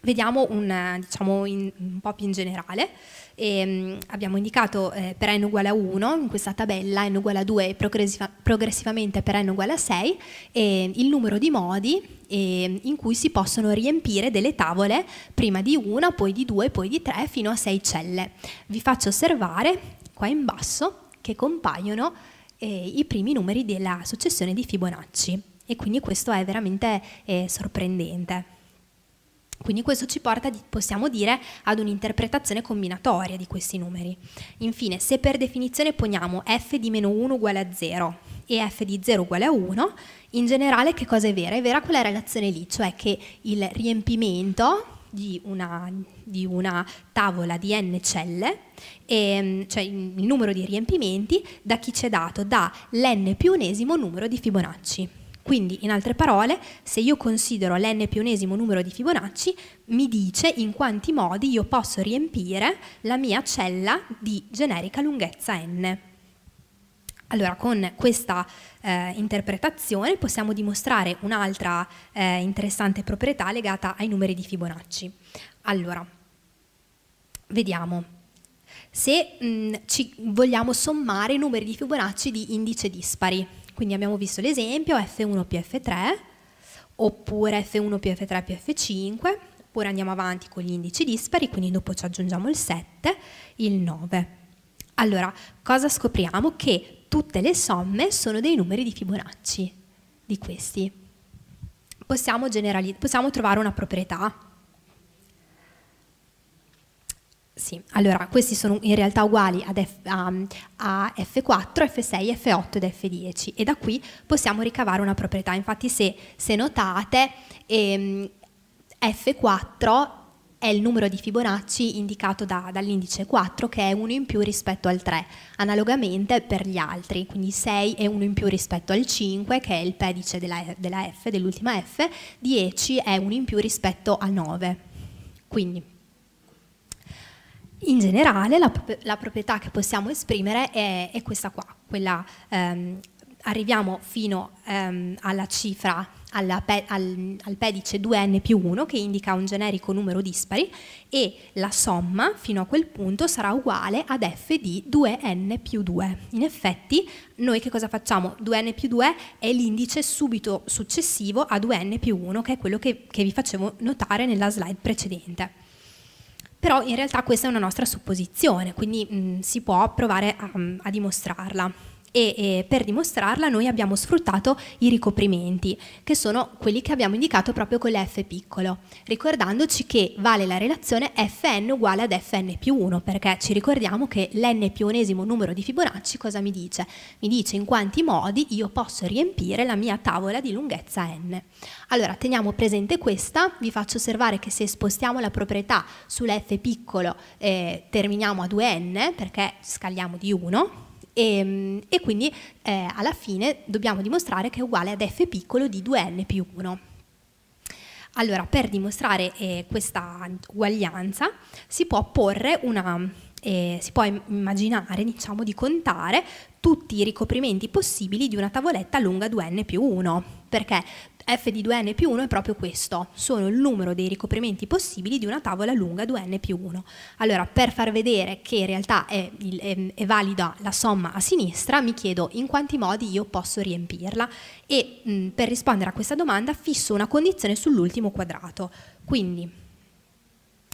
Vediamo un, diciamo, in, un po' più in generale. E, um, abbiamo indicato eh, per n uguale a 1 in questa tabella, n uguale a 2 e progressiva, progressivamente per n uguale a 6, eh, il numero di modi eh, in cui si possono riempire delle tavole prima di 1, poi di 2, poi di 3 fino a 6 celle. Vi faccio osservare qua in basso che compaiono eh, i primi numeri della successione di Fibonacci e quindi questo è veramente eh, sorprendente. Quindi questo ci porta, possiamo dire, ad un'interpretazione combinatoria di questi numeri. Infine, se per definizione poniamo f di meno 1 uguale a 0 e f di 0 uguale a 1, in generale che cosa è vera? È vera quella relazione lì, cioè che il riempimento di una, di una tavola di n celle, e, ehm, cioè il numero di riempimenti, da chi c'è dato? Da l'n più unesimo numero di Fibonacci. Quindi, in altre parole, se io considero l'n più pionesimo numero di Fibonacci, mi dice in quanti modi io posso riempire la mia cella di generica lunghezza n. Allora, con questa eh, interpretazione possiamo dimostrare un'altra eh, interessante proprietà legata ai numeri di Fibonacci. Allora, vediamo. Se mh, mm, ci vogliamo sommare i numeri di Fibonacci di indice dispari, quindi abbiamo visto l'esempio F1 più F3, oppure F1 più F3 più F5, oppure andiamo avanti con gli indici dispari, quindi dopo ci aggiungiamo il 7, il 9. Allora, cosa scopriamo? Che tutte le somme sono dei numeri di Fibonacci, di questi. possiamo, possiamo trovare una proprietà Sì, allora questi sono in realtà uguali F, a, a, F4, F6, F8 ed F10 e da qui possiamo ricavare una proprietà. Infatti se, se notate ehm, F4 è il numero di Fibonacci indicato da, dall'indice 4 che è 1 in più rispetto al 3, analogamente per gli altri, quindi 6 è 1 in più rispetto al 5 che è il pedice della, della F, dell'ultima F, 10 è 1 in più rispetto al 9. Quindi in generale la, la, proprietà che possiamo esprimere è, è questa qua, quella, ehm, arriviamo fino ehm, alla cifra, alla pe, al, al, pedice 2n più 1 che indica un generico numero dispari e la somma fino a quel punto sarà uguale ad f di 2n più 2. In effetti noi che cosa facciamo? 2n più 2 è l'indice subito successivo a 2n più 1 che è quello che, che vi facevo notare nella slide precedente però in realtà questa è una nostra supposizione, quindi mh, si può provare a, a dimostrarla e eh, per dimostrarla noi abbiamo sfruttato i ricoprimenti, che sono quelli che abbiamo indicato proprio con le f piccolo, ricordandoci che vale la relazione Fn uguale ad Fn più 1, perché ci ricordiamo che l'n più unesimo numero di Fibonacci cosa mi dice? Mi dice in quanti modi io posso riempire la mia tavola di lunghezza n. Allora teniamo presente questa, vi faccio osservare che se spostiamo la proprietà sull'F piccolo eh, terminiamo a 2n, perché scagliamo di 1, e, ehm, e quindi eh, alla fine dobbiamo dimostrare che è uguale ad f piccolo di 2n più 1. Allora, per dimostrare eh, questa uguaglianza si può porre una, eh, si può immaginare, diciamo, di contare tutti i ricoprimenti possibili di una tavoletta lunga 2n più 1, perché f di 2n più 1 è proprio questo, sono il numero dei ricoprimenti possibili di una tavola lunga 2n più 1. Allora, per far vedere che in realtà è, è, è valida la somma a sinistra, mi chiedo in quanti modi io posso riempirla e mh, per rispondere a questa domanda fisso una condizione sull'ultimo quadrato. Quindi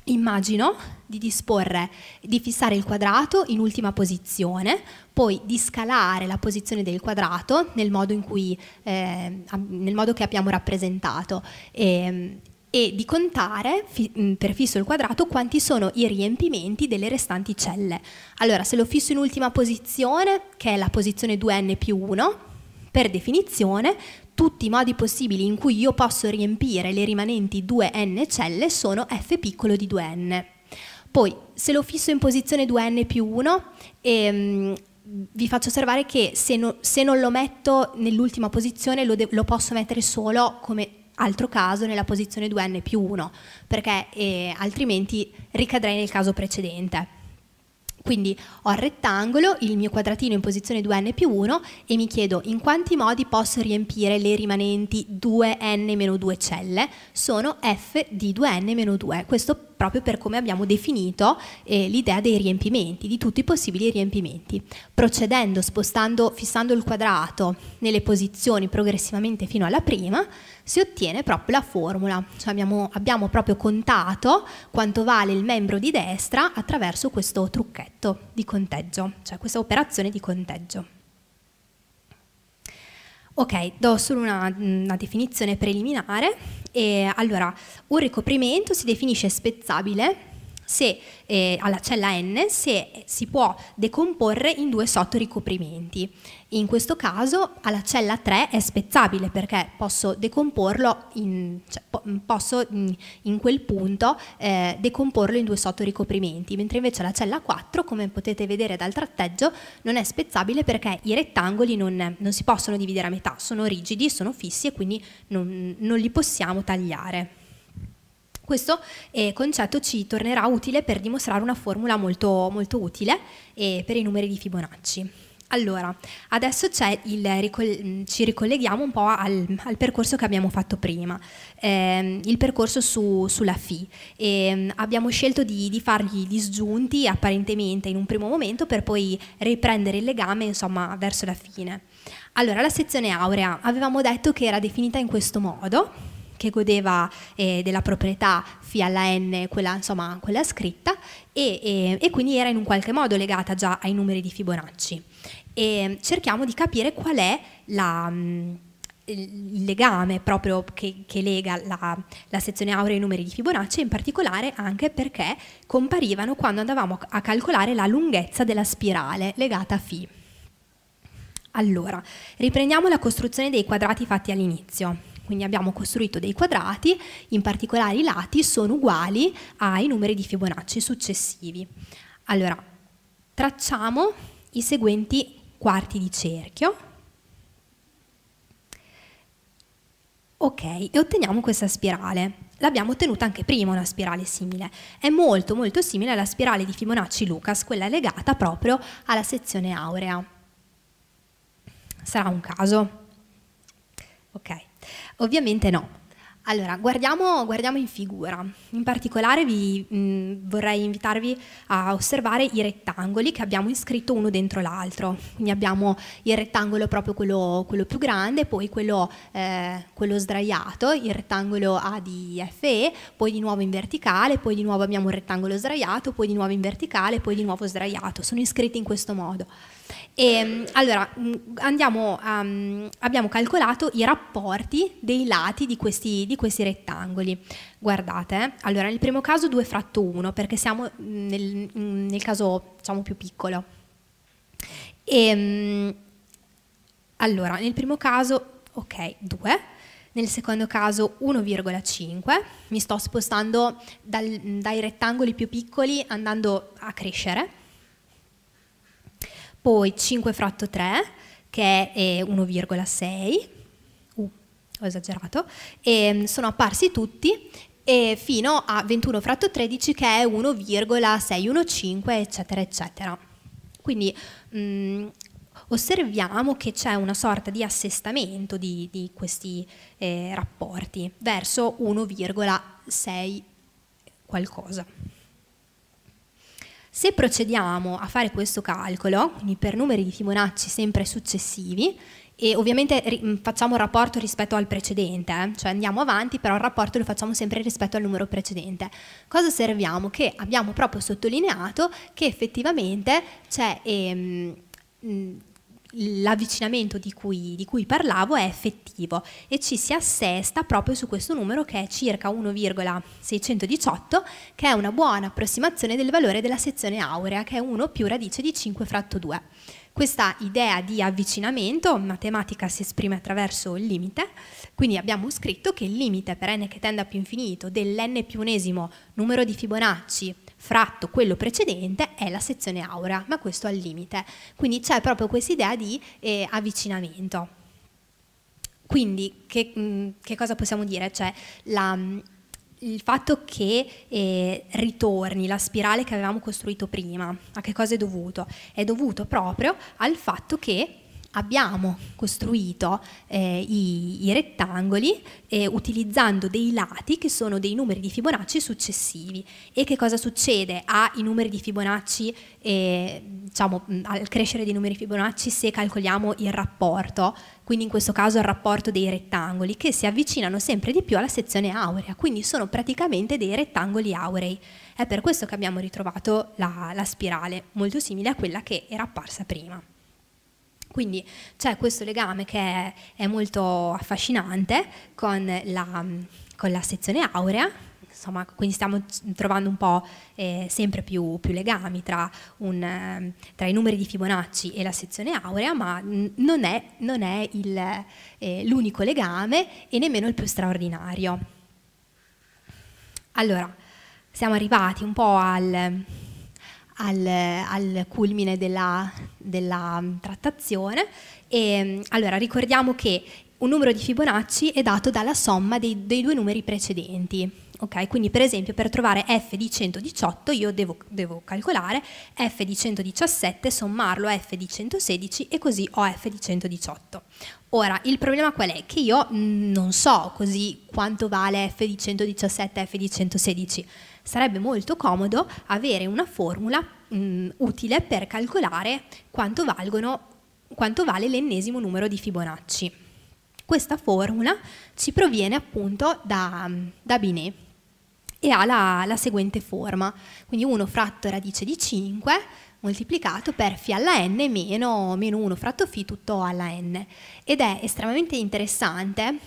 immagino di disporre, di fissare il quadrato in ultima posizione, poi di scalare la posizione del quadrato nel modo, cui, eh, nel modo che abbiamo rappresentato e, ehm, e di contare fi, mm, per fisso il quadrato quanti sono i riempimenti delle restanti celle. Allora, se lo fisso in ultima posizione, che è la posizione 2n più 1, per definizione tutti i modi possibili in cui io posso riempire le rimanenti 2n celle sono f piccolo di 2n. Poi, se lo fisso in posizione 2n più 1, ehm, vi faccio osservare che se, no, se non lo metto nell'ultima posizione lo, lo, posso mettere solo come altro caso nella posizione 2n più 1, perché eh, altrimenti ricadrei nel caso precedente. Quindi ho il rettangolo il mio quadratino in posizione 2n più 1 e mi chiedo in quanti modi posso riempire le rimanenti 2n-2 celle. Sono f di 2n-2. Questo proprio per come abbiamo definito eh, l'idea dei riempimenti, di tutti i possibili riempimenti. Procedendo, spostando, fissando il quadrato nelle posizioni progressivamente fino alla prima, si ottiene proprio la formula, cioè abbiamo, abbiamo proprio contato quanto vale il membro di destra attraverso questo trucchetto di conteggio, cioè questa operazione di conteggio. Ok, do solo una, una definizione preliminare. E, allora, un ricoprimento si definisce spezzabile se, eh, alla cella cioè N se si può decomporre in due sottoricoprimenti. In questo caso alla cella 3 è spezzabile perché posso decomporlo in, cioè, mm, posso in quel punto eh, decomporlo in due sottoricoprimenti, mentre invece la cella 4, come potete vedere dal tratteggio, non è spezzabile perché i rettangoli non, non si possono dividere a metà, sono rigidi, sono fissi e quindi non, non li possiamo tagliare. Questo eh, concetto ci tornerà utile per dimostrare una formula molto, molto utile eh, per i numeri di Fibonacci. Allora, adesso il, mm, ci ricolleghiamo un po' al, al, percorso che abbiamo fatto prima, eh, il percorso su, sulla FI. Ehm, abbiamo scelto di, di, fargli disgiunti apparentemente in un primo momento per poi riprendere il legame insomma, verso la fine. Allora, la sezione aurea avevamo detto che era definita in questo modo, che godeva eh, della proprietà FI alla N, quella, insomma, quella scritta, e, e, e, quindi era in un qualche modo legata già ai numeri di Fibonacci. E cerchiamo di capire qual è la, mm, il legame proprio che, che lega la, la, sezione aurea ai numeri di Fibonacci, in particolare anche perché comparivano quando andavamo a calcolare la lunghezza della spirale legata a φ. Allora, riprendiamo la costruzione dei quadrati fatti all'inizio. Quindi abbiamo costruito dei quadrati, in particolare i lati sono uguali ai numeri di Fibonacci successivi. Allora, tracciamo i seguenti quarti di cerchio. Ok, e otteniamo questa spirale. L'abbiamo ottenuta anche prima una spirale simile. È molto molto simile alla spirale di Fibonacci-Lucas, quella legata proprio alla sezione aurea. Sarà un caso. Ok. Ovviamente no. Allora, guardiamo, guardiamo, in figura. In particolare vi, mh, mm, vorrei invitarvi a osservare i rettangoli che abbiamo iscritto uno dentro l'altro. Quindi abbiamo il rettangolo proprio quello, quello più grande, poi quello, eh, quello, sdraiato, il rettangolo A di FE, poi di nuovo in verticale, poi di nuovo abbiamo un rettangolo sdraiato, poi di nuovo in verticale, poi di nuovo sdraiato. Sono iscritti in questo modo. E, ehm, allora, mm, andiamo, um, abbiamo calcolato i rapporti dei lati di questi, di questi rettangoli. Guardate, eh. allora nel primo caso 2 fratto 1 perché siamo mm, nel, mm, nel caso diciamo, più piccolo. E, ehm, allora, nel primo caso, ok, 2, nel secondo caso 1,5, mi sto spostando dal, dai rettangoli più piccoli andando a crescere poi 5 fratto 3 che è 1,6, eh, uh, ho esagerato, e mm, sono apparsi tutti fino a 21 fratto 13 che è 1,615 eccetera eccetera. Quindi mh, mm, osserviamo che c'è una sorta di assestamento di, di questi eh, rapporti verso 1,6 qualcosa. Se procediamo a fare questo calcolo, quindi per numeri di Timonacci sempre successivi, e ovviamente mm, facciamo un rapporto rispetto al precedente, eh, cioè andiamo avanti, però il rapporto lo facciamo sempre rispetto al numero precedente. Cosa osserviamo? Che abbiamo proprio sottolineato che effettivamente c'è... Ehm, mm, l'avvicinamento di cui, di cui parlavo è effettivo e ci si assesta proprio su questo numero che è circa 1,618 che è una buona approssimazione del valore della sezione aurea che è 1 più radice di 5 fratto 2. Questa idea di avvicinamento matematica si esprime attraverso il limite, quindi abbiamo scritto che il limite per n che tende a più infinito dell'n più unesimo numero di Fibonacci fratto quello precedente è la sezione aurea, ma questo al limite. Quindi c'è proprio questa idea di eh, avvicinamento. Quindi che, mh, mm, che, cosa possiamo dire? Cioè, la, mm, il fatto che eh, ritorni la spirale che avevamo costruito prima, a che cosa è dovuto? È dovuto proprio al fatto che abbiamo costruito eh, i, i, rettangoli eh, utilizzando dei lati che sono dei numeri di Fibonacci successivi. E che cosa succede? Ai numeri di Fibonacci, eh, diciamo, al crescere dei numeri Fibonacci se calcoliamo il rapporto, quindi in questo caso il rapporto dei rettangoli, che si avvicinano sempre di più alla sezione aurea, quindi sono praticamente dei rettangoli aurei. È per questo che abbiamo ritrovato la, la spirale, molto simile a quella che era apparsa prima. Quindi c'è questo legame che è molto affascinante con la, mm, con la sezione aurea, insomma, quindi stiamo trovando un po' eh, sempre più, più legami tra, un, eh, tra, i numeri di Fibonacci e la sezione aurea, ma non è, non è il, eh, l'unico legame e nemmeno il più straordinario. Allora, siamo arrivati un po' al, al, al culmine della, della mm, trattazione. E, mm, allora, ricordiamo che un numero di Fibonacci è dato dalla somma dei, dei due numeri precedenti. Okay? Quindi per esempio per trovare f di 118 io devo, devo, calcolare f di 117, sommarlo a f di 116 e così ho f di 118. Ora, il problema qual è? Che io non so così quanto vale f di 117 f di 116. Sarebbe molto comodo avere una formula mh, mhmm, utile per calcolare quanto, valgono, quanto vale l'ennesimo numero di Fibonacci. Questa formula ci proviene appunto da, da Binet e ha la, la seguente forma. Quindi 1 fratto radice di 5 moltiplicato per φ alla n meno, meno 1 fratto φ tutto alla n. Ed è estremamente interessante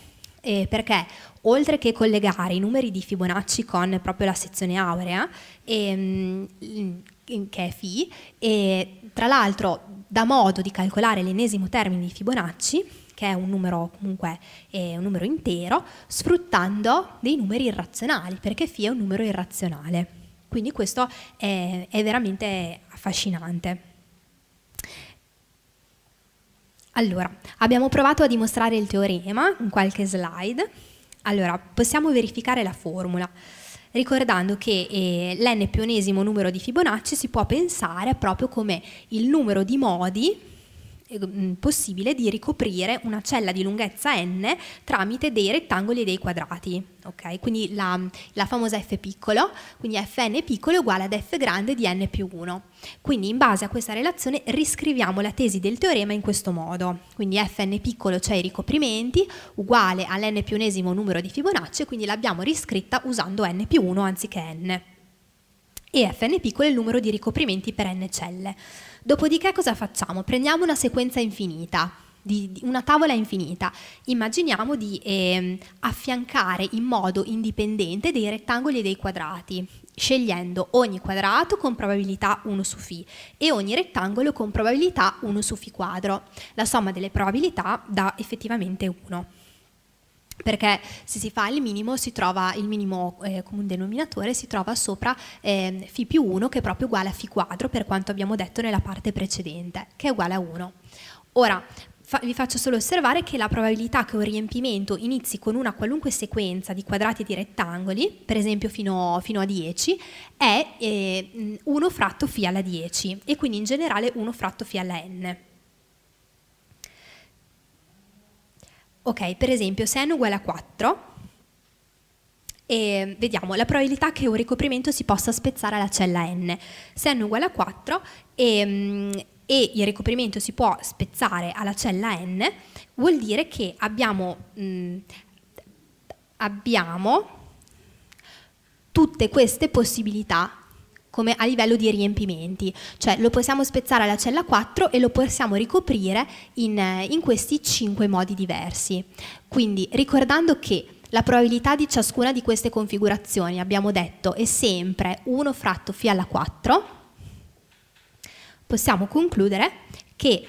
eh, perché oltre che collegare i numeri di Fibonacci con proprio la sezione aurea, ehm, che è φ, e tra l'altro dà modo di calcolare l'ennesimo termine di Fibonacci, che è un numero comunque eh, un numero intero, sfruttando dei numeri irrazionali, perché φ è un numero irrazionale. Quindi questo è, è veramente affascinante. Allora, abbiamo provato a dimostrare il teorema in qualche slide. Allora, possiamo verificare la formula ricordando che eh, l'n più onesimo numero di Fibonacci si può pensare proprio come il numero di modi eh, possibile di ricoprire una cella di lunghezza n tramite dei rettangoli e dei quadrati. Okay? Quindi la, la, famosa f piccolo, quindi fn piccolo è uguale ad f grande di n più 1. Quindi in base a questa relazione riscriviamo la tesi del teorema in questo modo. Quindi fn piccolo, cioè i ricoprimenti, uguale all'n più unesimo numero di Fibonacci, quindi l'abbiamo riscritta usando n più 1 anziché n e fn piccolo è il numero di ricoprimenti per n celle. Dopodiché cosa facciamo? Prendiamo una sequenza infinita, di, di una tavola infinita. Immaginiamo di eh, affiancare in modo indipendente dei rettangoli e dei quadrati, scegliendo ogni quadrato con probabilità 1 su φ e ogni rettangolo con probabilità 1 su φ quadro. La somma delle probabilità dà effettivamente 1 perché se si fa il minimo, si trova, il minimo eh, comune denominatore si trova sopra eh, φ più 1 che è proprio uguale a φ quadro per quanto abbiamo detto nella parte precedente, che è uguale a 1. Ora, vi faccio solo osservare che la probabilità che un riempimento inizi con una qualunque sequenza di quadrati e di rettangoli, per esempio fino, fino a 10, è eh, 1 fratto φ alla 10 e quindi in generale 1 fratto φ alla n. Ok, per esempio se n uguale a 4, e ehm, vediamo la probabilità che un ricoprimento si possa spezzare alla cella n. Se n uguale a 4 e, ehm, e il ricoprimento si può spezzare alla cella n, vuol dire che abbiamo, mh, mm, abbiamo tutte queste possibilità come a livello di riempimenti, cioè lo possiamo spezzare alla cella 4 e lo possiamo ricoprire in, eh, in questi 5 modi diversi. Quindi ricordando che la probabilità di ciascuna di queste configurazioni, abbiamo detto, è sempre 1 fratto φ alla 4, possiamo concludere che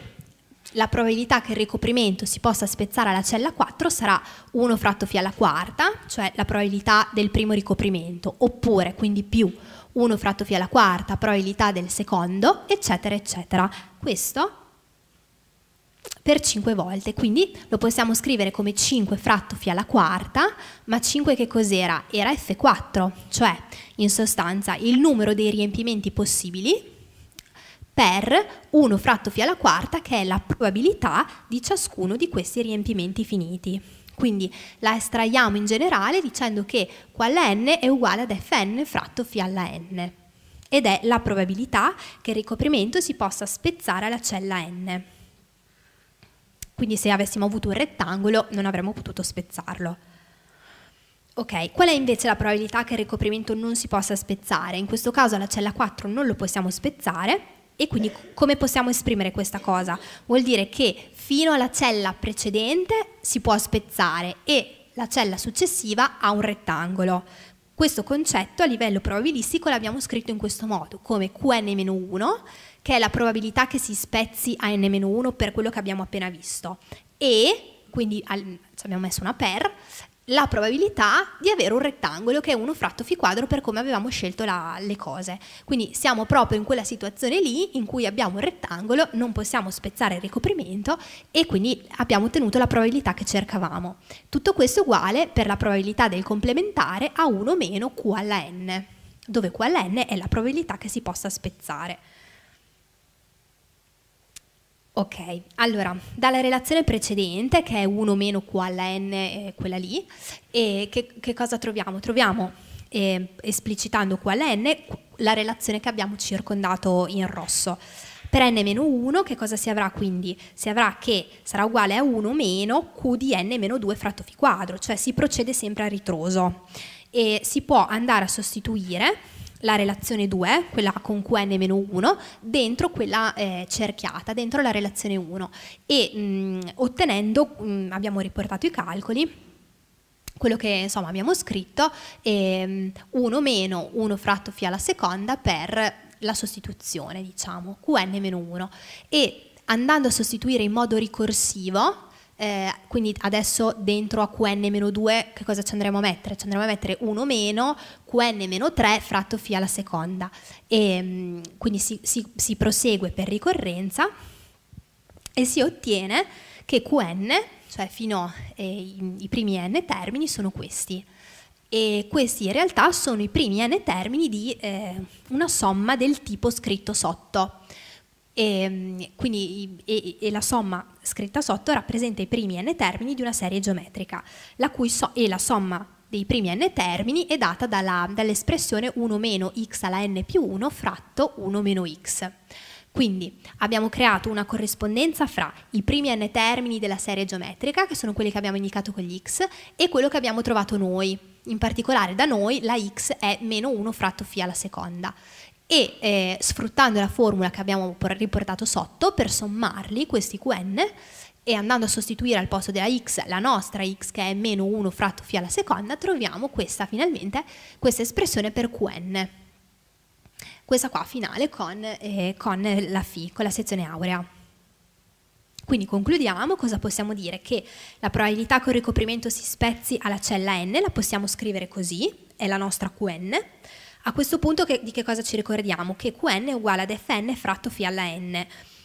la probabilità che il ricoprimento si possa spezzare alla cella 4 sarà 1 fratto φ alla quarta, cioè la probabilità del primo ricoprimento, oppure quindi più 1 fratto fi alla quarta, probabilità del secondo, eccetera, eccetera. Questo per 5 volte, quindi lo possiamo scrivere come 5 fratto fi alla quarta, ma 5 che cos'era? Era F4, cioè in sostanza il numero dei riempimenti possibili per 1 fratto fi alla quarta che è la probabilità di ciascuno di questi riempimenti finiti. Quindi la estraiamo in generale dicendo che qua n è uguale ad fn fratto φ alla n ed è la probabilità che il ricoprimento si possa spezzare alla cella n. Quindi se avessimo avuto un rettangolo non avremmo potuto spezzarlo. Ok, qual è invece la probabilità che il ricoprimento non si possa spezzare? In questo caso alla cella 4 non lo possiamo spezzare e quindi come possiamo esprimere questa cosa? Vuol dire che fino alla cella precedente si può spezzare e la cella successiva ha un rettangolo. Questo concetto a livello probabilistico l'abbiamo scritto in questo modo, come Qn-1, che è la probabilità che si spezzi a n-1 per quello che abbiamo appena visto, e quindi abbiamo messo una per, la probabilità di avere un rettangolo che è 1 fratto fi quadro per come avevamo scelto la, le cose. Quindi siamo proprio in quella situazione lì in cui abbiamo un rettangolo, non possiamo spezzare il ricoprimento e quindi abbiamo ottenuto la probabilità che cercavamo. Tutto questo è uguale per la probabilità del complementare a 1 meno q alla n, dove q alla n è la probabilità che si possa spezzare. Ok, allora, dalla relazione precedente, che è 1 meno Q alla N, eh, quella lì, eh, che, che, cosa troviamo? Troviamo, eh, esplicitando Q alla N, la relazione che abbiamo circondato in rosso. Per n-1 che cosa si avrà quindi? Si avrà che sarà uguale a 1 meno Q di n-2 fratto φ quadro, cioè si procede sempre a ritroso e si può andare a sostituire la relazione 2, quella con Qn-1, dentro quella eh, cerchiata, dentro la relazione 1 e mh, mm, ottenendo, mh, mm, abbiamo riportato i calcoli, quello che insomma abbiamo scritto è 1 mm, meno 1 fratto φ alla seconda per la sostituzione, diciamo, Qn-1 e andando a sostituire in modo ricorsivo eh, quindi adesso dentro a Qn-2 che cosa ci andremo a mettere? Ci andremo a mettere 1 meno Qn-3 fratto fi alla seconda. E, ehm, quindi si, si, si prosegue per ricorrenza e si ottiene che Qn, cioè fino ai eh, primi n termini, sono questi. E questi in realtà sono i primi n termini di eh, una somma del tipo scritto sotto. E, ehm, quindi, e, e, la somma scritta sotto rappresenta i primi n termini di una serie geometrica, la cui so, e la somma dei primi n termini è data dall'espressione 1 meno x alla n più 1 fratto 1 meno x. Quindi abbiamo creato una corrispondenza fra i primi n termini della serie geometrica, che sono quelli che abbiamo indicato con gli x, e quello che abbiamo trovato noi. In particolare da noi la x è meno 1 fratto φ alla seconda e eh, sfruttando la formula che abbiamo riportato sotto per sommarli questi qn e andando a sostituire al posto della x la nostra x che è meno 1 fratto φ alla seconda troviamo questa finalmente, questa espressione per qn questa qua finale con, eh, con la φ, con la sezione aurea. Quindi concludiamo, cosa possiamo dire? Che la probabilità che un ricoprimento si spezzi alla cella n la possiamo scrivere così, è la nostra Qn, a questo punto che, di che cosa ci ricordiamo? Che Qn è uguale ad Fn fratto φ alla n.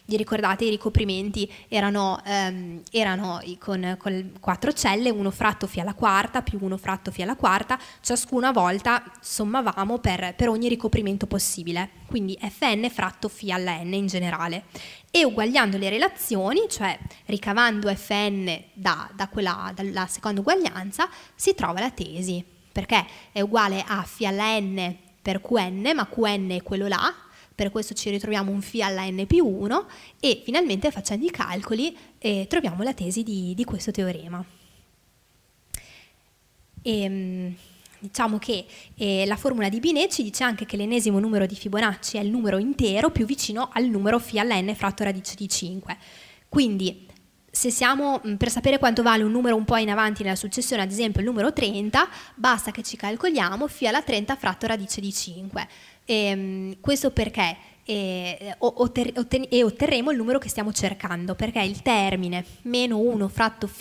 Vi ricordate i ricoprimenti erano, ehm, erano con, con, 4 celle, 1 fratto φ alla quarta più 1 fratto φ alla quarta, ciascuna volta sommavamo per, per ogni ricoprimento possibile, quindi fn fratto φ alla n in generale. E uguagliando le relazioni, cioè ricavando fn da, da quella, dalla seconda uguaglianza, si trova la tesi, perché è uguale a φ alla n per Qn, ma Qn è quello là, per questo ci ritroviamo un φ alla n più 1 e finalmente facendo i calcoli eh, troviamo la tesi di, di questo teorema. E, ehm, diciamo che eh, la formula di Binet ci dice anche che l'ennesimo numero di Fibonacci è il numero intero più vicino al numero φ alla n fratto radice di 5. Quindi se siamo, mm, per sapere quanto vale un numero un po' in avanti nella successione, ad esempio il numero 30, basta che ci calcoliamo fi alla 30 fratto radice di 5. E, ehm, questo perché? e, otterremo il numero che stiamo cercando perché il termine meno 1 fratto φ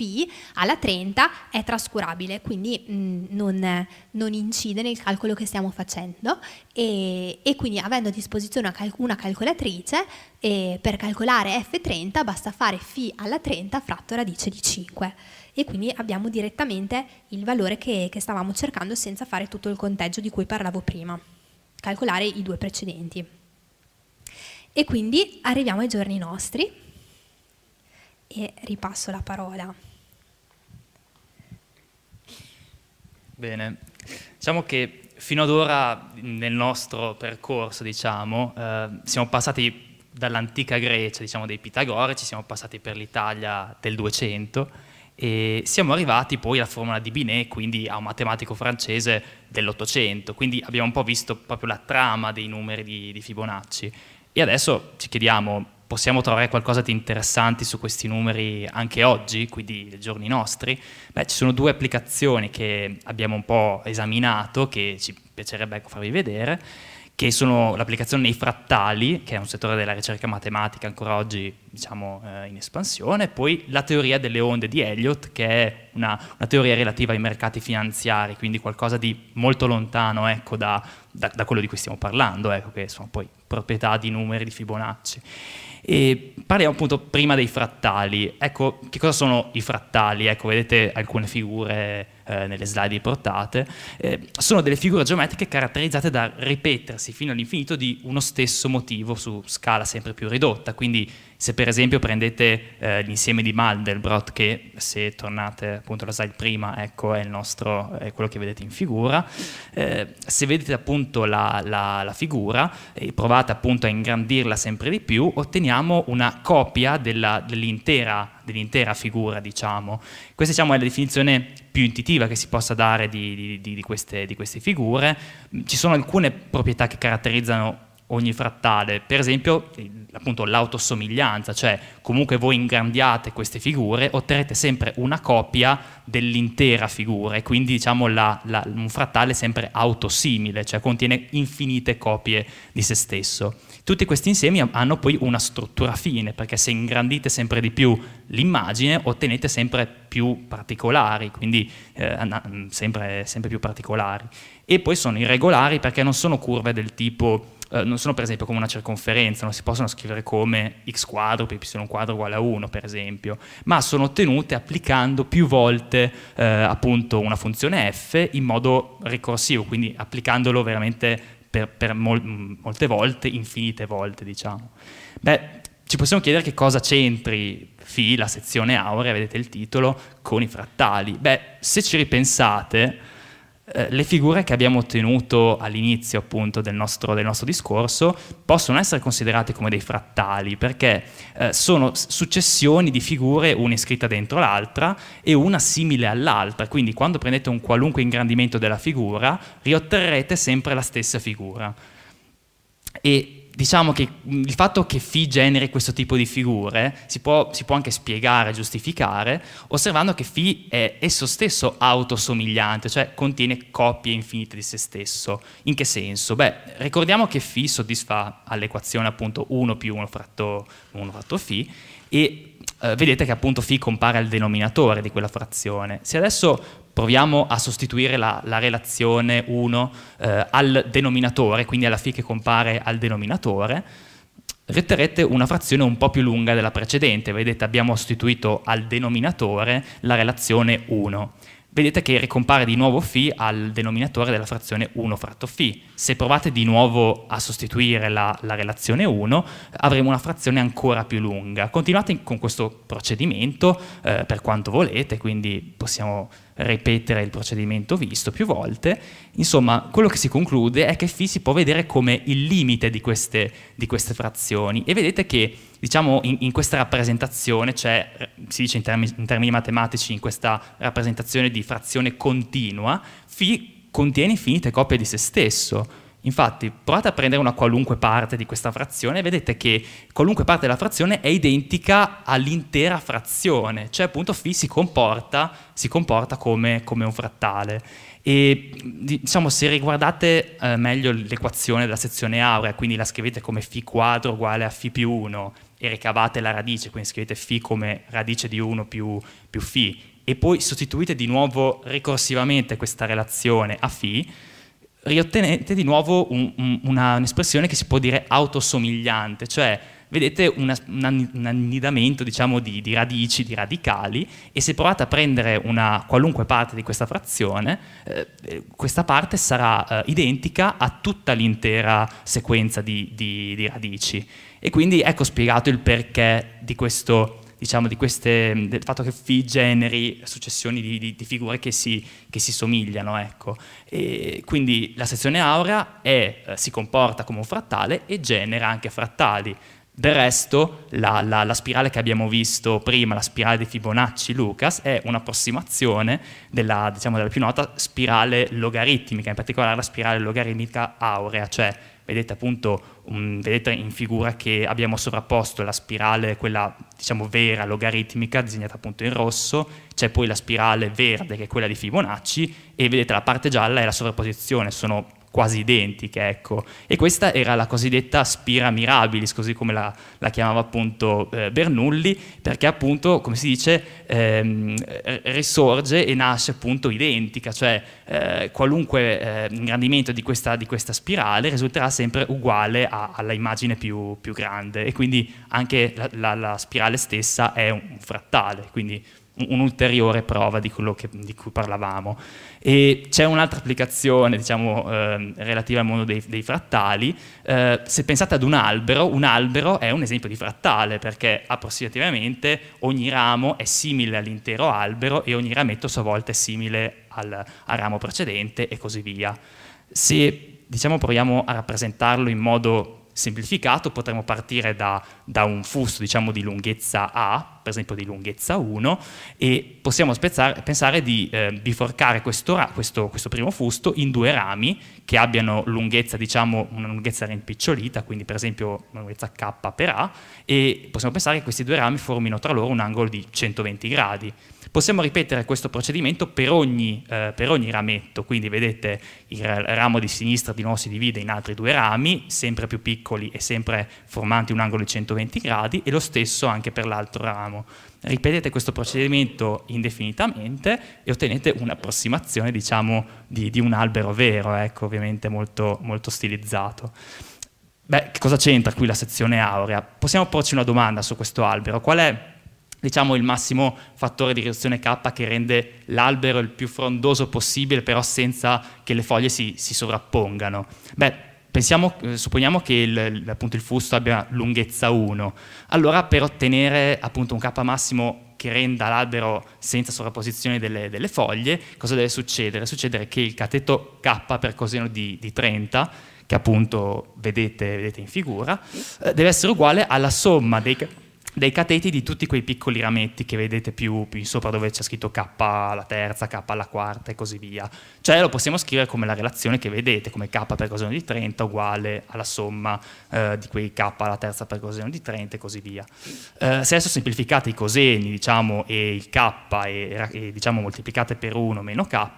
alla 30 è trascurabile, quindi mm, non, non incide nel calcolo che stiamo facendo e, e quindi avendo a disposizione una, calc una calcolatrice per calcolare f30 basta fare φ alla 30 fratto radice di 5 e quindi abbiamo direttamente il valore che, che stavamo cercando senza fare tutto il conteggio di cui parlavo prima, calcolare i due precedenti. E quindi arriviamo ai giorni nostri e ripasso la parola. Bene, diciamo che fino ad ora nel nostro percorso, diciamo, eh, siamo passati dall'antica Grecia, diciamo dei pitagorici, siamo passati per l'Italia del 200 e siamo arrivati poi alla formula di Binet, quindi a un matematico francese dell'Ottocento, quindi abbiamo un po' visto proprio la trama dei numeri di, di Fibonacci e adesso ci chiediamo, possiamo trovare qualcosa di interessante su questi numeri anche oggi, quindi nei giorni nostri? Beh, ci sono due applicazioni che abbiamo un po' esaminato, che ci piacerebbe ecco farvi vedere, che sono l'applicazione dei frattali, che è un settore della ricerca matematica ancora oggi diciamo, eh, in espansione, poi la teoria delle onde di Elliott, che è una, una teoria relativa ai mercati finanziari, quindi qualcosa di molto lontano ecco, da da, da, quello di cui stiamo parlando, ecco, che sono poi proprietà di numeri di Fibonacci. E parliamo appunto prima dei frattali. Ecco, che cosa sono i frattali? Ecco, vedete alcune figure eh, nelle slide riportate, eh, sono delle figure geometriche caratterizzate da ripetersi fino all'infinito di uno stesso motivo su scala sempre più ridotta, quindi se per esempio prendete eh, l'insieme di Mandelbrot, che se tornate appunto alla slide prima, ecco è, nostro, è quello che vedete in figura, eh, se vedete appunto la, la, la, figura e provate appunto a ingrandirla sempre di più, otteniamo una copia dell'intera dell figura, diciamo. Questa diciamo, è la definizione più intuitiva che si possa dare di, di, di, queste, di queste figure. Ci sono alcune proprietà che caratterizzano ogni frattale. Per esempio, appunto, l'autosomiglianza, cioè comunque voi ingrandiate queste figure, otterrete sempre una copia dell'intera figura e quindi diciamo la, la, un frattale è sempre autosimile, cioè contiene infinite copie di se stesso. Tutti questi insiemi hanno poi una struttura fine, perché se ingrandite sempre di più l'immagine ottenete sempre più particolari, quindi eh, sempre, sempre più particolari. E poi sono irregolari perché non sono curve del tipo eh, non sono per esempio come una circonferenza, non si possono scrivere come x quadro per y quadro uguale a 1 per esempio, ma sono ottenute applicando più volte eh, appunto una funzione f in modo ricorsivo, quindi applicandolo veramente per, per mol- mm, molte volte, infinite volte diciamo. Beh, ci possiamo chiedere che cosa c'entri phi, la sezione aurea, vedete il titolo, con i frattali. Beh, se ci ripensate, eh, le figure che abbiamo ottenuto all'inizio appunto del nostro, del nostro, discorso possono essere considerate come dei frattali perché eh, sono successioni di figure una iscritta dentro l'altra e una simile all'altra, quindi quando prendete un qualunque ingrandimento della figura riotterrete sempre la stessa figura. E diciamo che mm, il fatto che Phi generi questo tipo di figure si può, si può anche spiegare, giustificare, osservando che Phi è esso stesso autosomigliante, cioè contiene coppie infinite di se stesso. In che senso? Beh, ricordiamo che Phi soddisfa all'equazione appunto 1 più 1 fratto, 1 fratto Phi e eh, vedete che appunto Phi compare al denominatore di quella frazione. Se adesso proviamo a sostituire la, la relazione 1 eh, al denominatore, quindi alla fi che compare al denominatore, retterete una frazione un po' più lunga della precedente. Vedete, abbiamo sostituito al denominatore la relazione 1. Vedete che ricompare di nuovo φ al denominatore della frazione 1 fratto φ. Se provate di nuovo a sostituire la, la relazione 1, avremo una frazione ancora più lunga. Continuate con questo procedimento eh, per quanto volete, quindi possiamo ripetere il procedimento visto più volte, insomma quello che si conclude è che φ si può vedere come il limite di queste, di queste frazioni e vedete che diciamo in, in questa rappresentazione, cioè si dice in termini, in termini matematici in questa rappresentazione di frazione continua, φ contiene infinite copie di se stesso, Infatti provate a prendere una qualunque parte di questa frazione e vedete che qualunque parte della frazione è identica all'intera frazione, cioè appunto phi si comporta, si comporta come, come, un frattale. E diciamo se riguardate eh, meglio l'equazione della sezione aurea, quindi la scrivete come φ quadro uguale a φ più 1 e ricavate la radice, quindi scrivete φ come radice di 1 più, più phi e poi sostituite di nuovo ricorsivamente questa relazione a φ, riottenete di nuovo un'espressione un, un che si può dire autosomigliante, cioè vedete una, un annidamento diciamo, di, di, radici, di radicali, e se provate a prendere una qualunque parte di questa frazione, eh, eh, questa parte sarà eh, identica a tutta l'intera sequenza di, di, di radici. E quindi ecco spiegato il perché di questo diciamo, di queste, del fatto che Phi generi successioni di, di, di figure che si, che si somigliano. Ecco. quindi la sezione aurea è, eh, si comporta come un frattale e genera anche frattali. Del resto, la, la, la, spirale che abbiamo visto prima, la spirale di Fibonacci-Lucas, è un'approssimazione della, diciamo, della, più nota spirale logaritmica, in particolare la spirale logaritmica aurea, cioè vedete appunto vedete in figura che abbiamo sovrapposto la spirale, quella diciamo vera, logaritmica, disegnata appunto in rosso, c'è poi la spirale verde che è quella di Fibonacci e vedete la parte gialla è la sovrapposizione, sono quasi identiche. Ecco. E questa era la cosiddetta spira mirabilis, così come la, la chiamava appunto eh, Bernulli, perché appunto, come si dice, ehm, risorge e nasce appunto identica, cioè eh, qualunque eh, ingrandimento di questa, di questa, spirale risulterà sempre uguale a, alla immagine più, più, grande e quindi anche la, la, la spirale stessa è un frattale, quindi un'ulteriore prova di quello che, di cui parlavamo. E c'è un'altra applicazione, diciamo, eh, relativa al mondo dei, dei frattali. Eh, se pensate ad un albero, un albero è un esempio di frattale, perché approssimativamente ogni ramo è simile all'intero albero e ogni rametto a sua volta è simile al, al ramo precedente e così via. Se diciamo, proviamo a rappresentarlo in modo semplificato potremmo partire da, da un fusto diciamo, di lunghezza A, per esempio di lunghezza 1, e possiamo spezzare, pensare di eh, biforcare questo, questo, questo, primo fusto in due rami che abbiano lunghezza, diciamo, una lunghezza rimpicciolita, quindi per esempio una lunghezza K per A, e possiamo pensare che questi due rami formino tra loro un angolo di 120 gradi. Possiamo ripetere questo procedimento per ogni, eh, per ogni rametto, quindi vedete il ramo di sinistra di nuovo si divide in altri due rami, sempre più piccoli e sempre formanti un angolo di 120 gradi, e lo stesso anche per l'altro ramo. Ripetete questo procedimento indefinitamente e ottenete un'approssimazione diciamo, di, di, un albero vero, ecco, ovviamente molto, molto stilizzato. Beh, che cosa c'entra qui la sezione aurea? Possiamo porci una domanda su questo albero. Qual è diciamo, il massimo fattore di riduzione K che rende l'albero il più frondoso possibile, però senza che le foglie si, si sovrappongano. Beh, Pensiamo, eh, supponiamo che il, appunto, il, fusto abbia lunghezza 1, allora per ottenere appunto, un K massimo che renda l'albero senza sovrapposizione delle, delle, foglie, cosa deve succedere? Succedere che il cateto K per coseno di, di 30, che appunto vedete, vedete in figura, eh, deve essere uguale alla somma dei dei cateti di tutti quei piccoli rametti che vedete più, più in sopra dove c'è scritto K alla terza, K alla quarta e così via. Cioè lo possiamo scrivere come la relazione che vedete, come K per coseno di 30 uguale alla somma eh, di quei K alla terza per coseno di 30 e così via. Eh, se adesso semplificate i coseni, diciamo, e il K e, e diciamo moltiplicate per 1 meno K,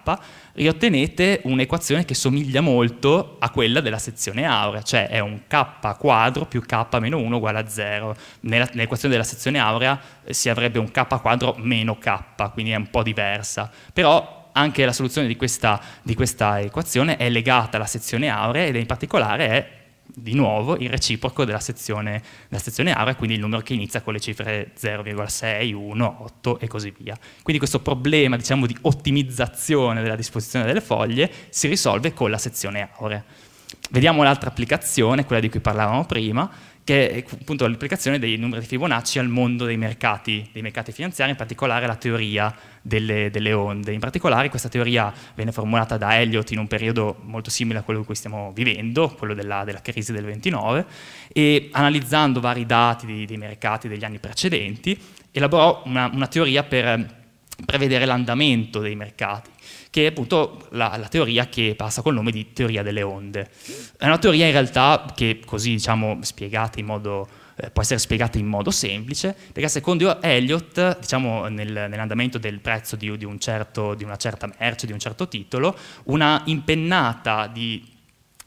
riottenete un'equazione che somiglia molto a quella della sezione aurea, cioè è un k quadro più k meno 1 uguale a 0. Nell'equazione della sezione aurea eh, si avrebbe un k quadro meno k, quindi è un po' diversa. Però anche la soluzione di questa, di questa equazione è legata alla sezione aurea ed in particolare è di nuovo il reciproco della sezione, della sezione area, quindi il numero che inizia con le cifre 0,6, 1, 8 e così via. Quindi questo problema diciamo, di ottimizzazione della disposizione delle foglie si risolve con la sezione aurea. Vediamo l'altra applicazione, quella di cui parlavamo prima, che è appunto l'applicazione dei numeri di Fibonacci al mondo dei mercati, dei mercati finanziari, in particolare la teoria delle, delle, onde. In particolare questa teoria venne formulata da Elliot in un periodo molto simile a quello in cui stiamo vivendo, quello della, della crisi del 29, e analizzando vari dati dei, dei mercati degli anni precedenti, elaborò una, una teoria per eh, prevedere l'andamento dei mercati che è appunto la, la, teoria che passa col nome di teoria delle onde. È una teoria in realtà che così diciamo spiegata in modo eh, può essere spiegata in modo semplice, perché secondo Elliott, diciamo, nel, nell'andamento del prezzo di, di, un certo, di una certa merce, di un certo titolo, una impennata di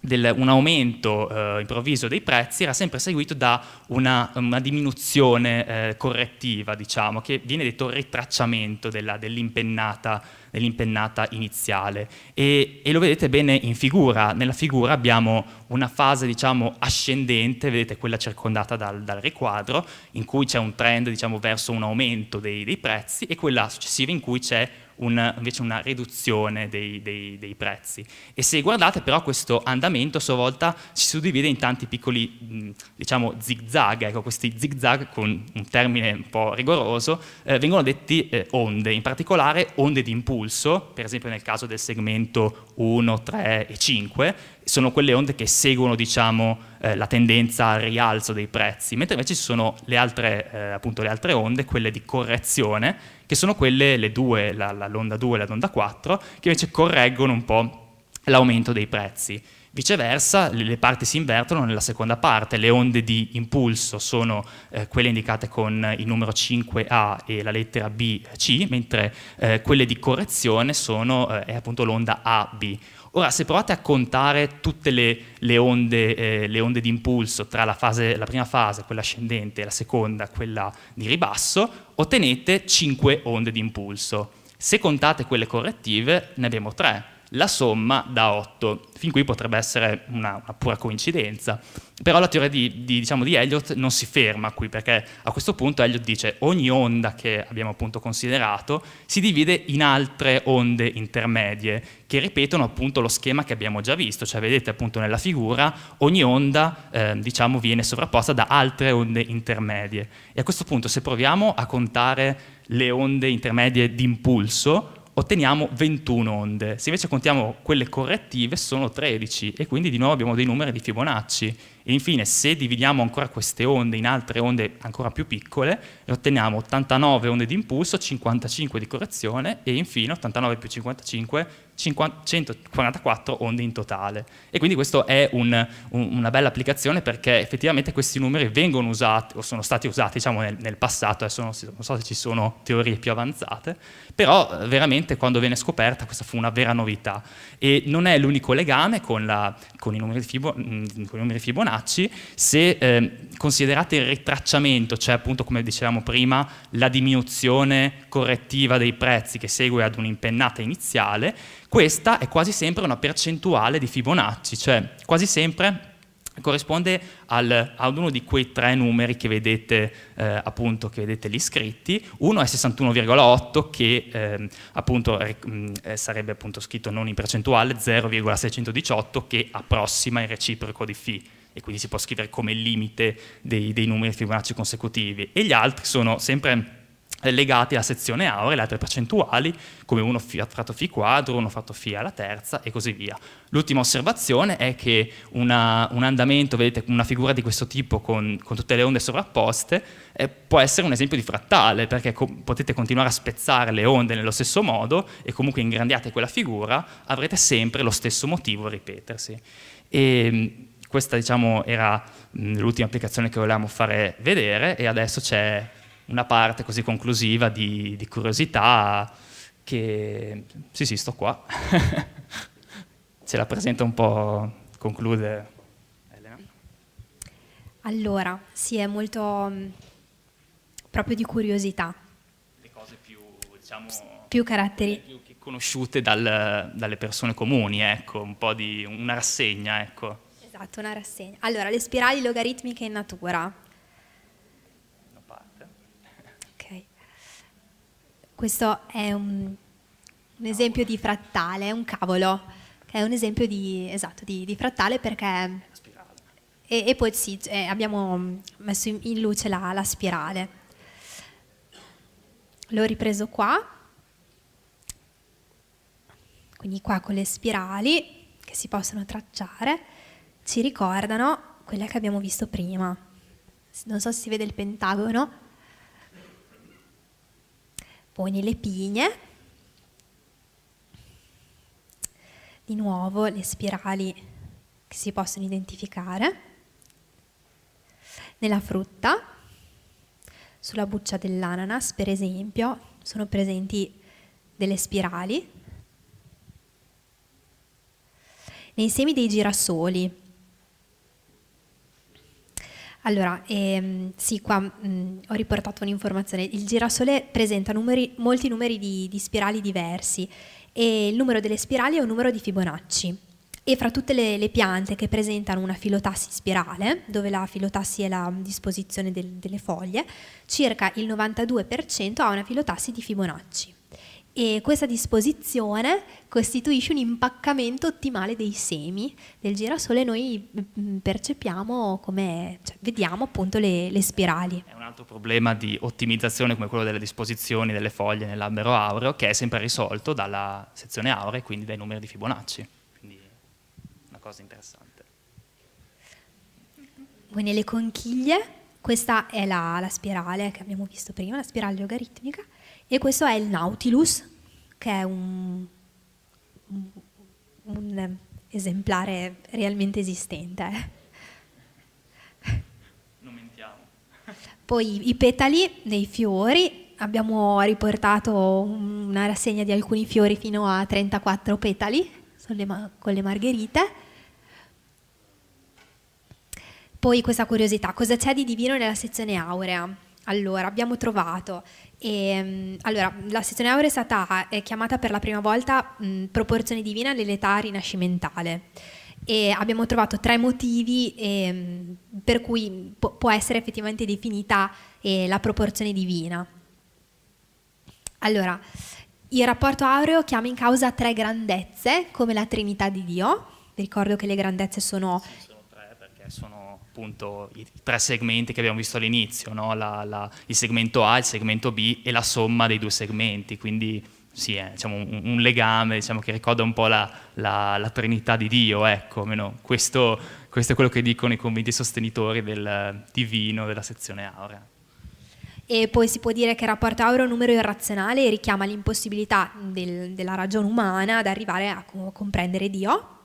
del, un aumento eh, improvviso dei prezzi era sempre seguito da una, una diminuzione eh, correttiva, diciamo, che viene detto ritracciamento della, dell'impennata, dell'impennata, iniziale. E, e, lo vedete bene in figura. Nella figura abbiamo una fase diciamo, ascendente, vedete quella circondata dal, dal, riquadro, in cui c'è un trend diciamo, verso un aumento dei, dei prezzi, e quella successiva in cui c'è un, invece una riduzione dei, dei, dei, prezzi. E se guardate però questo andamento a sua volta si suddivide in tanti piccoli mm, diciamo zigzag, ecco questi zigzag con un termine un po' rigoroso eh, vengono detti eh, onde, in particolare onde di impulso, per esempio nel caso del segmento 1, 3 e 5, sono quelle onde che seguono diciamo, eh, la tendenza al rialzo dei prezzi, mentre invece ci sono le altre, eh, appunto, le altre onde, quelle di correzione, che sono quelle, le due, la, la, l'onda 2 e l'onda 4, che invece correggono un po' l'aumento dei prezzi. Viceversa, le parti si invertono nella seconda parte, le onde di impulso sono eh, quelle indicate con il numero 5A e la lettera BC, mentre eh, quelle di correzione sono eh, appunto l'onda AB. Ora, se provate a contare tutte le, le onde, eh, onde di impulso tra la, fase, la, prima fase, quella ascendente, e la seconda, quella di ribasso, ottenete 5 onde di impulso. Se contate quelle correttive, ne abbiamo 3 la somma da 8. Fin qui potrebbe essere una, una pura coincidenza, però la teoria di, di, diciamo, di, Elliot non si ferma qui, perché a questo punto Elliot dice ogni onda che abbiamo appunto considerato si divide in altre onde intermedie che ripetono appunto lo schema che abbiamo già visto, cioè vedete appunto nella figura ogni onda eh, diciamo, viene sovrapposta da altre onde intermedie e a questo punto se proviamo a contare le onde intermedie di impulso otteniamo 21 onde. Se invece contiamo quelle correttive sono 13 e quindi di nuovo abbiamo dei numeri di Fibonacci. E infine se dividiamo ancora queste onde in altre onde ancora più piccole otteniamo 89 onde di impulso, 55 di correzione e infine 89 più 55, 50, 144 onde in totale. E quindi questa è un, un, una bella applicazione perché effettivamente questi numeri vengono usati o sono stati usati diciamo, nel, nel, passato, adesso non, non so se ci sono teorie più avanzate, però eh, veramente quando viene scoperta questa fu una vera novità e non è l'unico legame con, la, con, i, numeri Fibo, mm, con i, numeri Fibonacci se eh, considerate il ritracciamento, cioè appunto come dicevamo prima, la diminuzione correttiva dei prezzi che segue ad un'impennata iniziale, questa è quasi sempre una percentuale di Fibonacci, cioè quasi sempre corrisponde al, ad uno di quei tre numeri che vedete eh, appunto che vedete lì scritti uno è 61,8 che eh, appunto eh, sarebbe appunto scritto non in percentuale 0,618 che approssima il reciproco di φ e quindi si può scrivere come limite dei, dei numeri Fibonacci consecutivi, e gli altri sono sempre eh, legati alla sezione aurea, le altre percentuali, come uno fratto φ quadro, uno fratto φ alla terza e così via. L'ultima osservazione è che una, un andamento, vedete, una figura di questo tipo con, con tutte le onde sovrapposte, eh, può essere un esempio di frattale, perché co potete continuare a spezzare le onde nello stesso modo e comunque ingrandiate quella figura, avrete sempre lo stesso motivo a ripetersi. E, ehm, questa diciamo, era l'ultima applicazione che volevamo fare vedere e adesso c'è una parte così conclusiva di, di curiosità che... Sì, sì, sto qua. Ce la presenta un po', conclude Elena. Allora, sì, è molto proprio di curiosità. Le cose più, diciamo... Più caratteri conosciute dal, dalle persone comuni, ecco, un po' di una rassegna, ecco esatto, una rassegna. Allora, le spirali logaritmiche in natura. Una parte. Ok. Questo è un, un esempio di frattale, è un cavolo, che è un esempio di, esatto, di, di frattale perché... E, e, poi sì, eh, abbiamo messo in, in luce la, la spirale. L'ho ripreso qua, quindi qua con le spirali che si possono tracciare ci ricordano quella che abbiamo visto prima. Non so se si vede il pentagono. Poi nelle pigne, di nuovo le spirali che si possono identificare. Nella frutta, sulla buccia dell'ananas, per esempio, sono presenti delle spirali. Nei semi dei girasoli, allora, ehm, sì, qua mh, mm, ho riportato un'informazione. Il girasole presenta numeri, molti numeri di, di, spirali diversi e il numero delle spirali è un numero di Fibonacci. E fra tutte le, le piante che presentano una filotassi spirale, dove la filotassi è la disposizione del, delle foglie, circa il 92% ha una filotassi di Fibonacci e questa disposizione costituisce un impaccamento ottimale dei semi del girasole noi mm, percepiamo come cioè, vediamo appunto le, le, spirali. È un altro problema di ottimizzazione come quello delle disposizioni delle foglie nell'albero aureo che è sempre risolto dalla sezione aurea e quindi dai numeri di Fibonacci, quindi una cosa interessante. Poi nelle conchiglie, questa è la, la spirale che abbiamo visto prima, la spirale logaritmica, e questo è il Nautilus, che è un, un, esemplare realmente esistente. Non mentiamo. Poi i petali dei fiori, abbiamo riportato una rassegna di alcuni fiori fino a 34 petali con le margherite. Poi questa curiosità, cosa c'è di divino nella sezione aurea? Allora, abbiamo trovato e, ehm, allora, la sezione aurea è stata chiamata per la prima volta mh, Proporzione divina nell'età rinascimentale e abbiamo trovato tre motivi eh, per cui po- può essere effettivamente definita eh, la proporzione divina. Allora, il rapporto aureo chiama in causa tre grandezze come la Trinità di Dio. ricordo che le grandezze sono... Sì, sono tre perché sono appunto i tre segmenti che abbiamo visto all'inizio, no? la, la, il segmento A, il segmento B e la somma dei due segmenti, quindi sì, è eh, diciamo, un, un, legame diciamo, che ricorda un po' la, la Trinità di Dio, ecco, questo, questo, è quello che dicono i convinti sostenitori del eh, divino della sezione aurea. E poi si può dire che il rapporto aureo è un numero irrazionale e richiama l'impossibilità del, della ragione umana ad arrivare a comprendere Dio,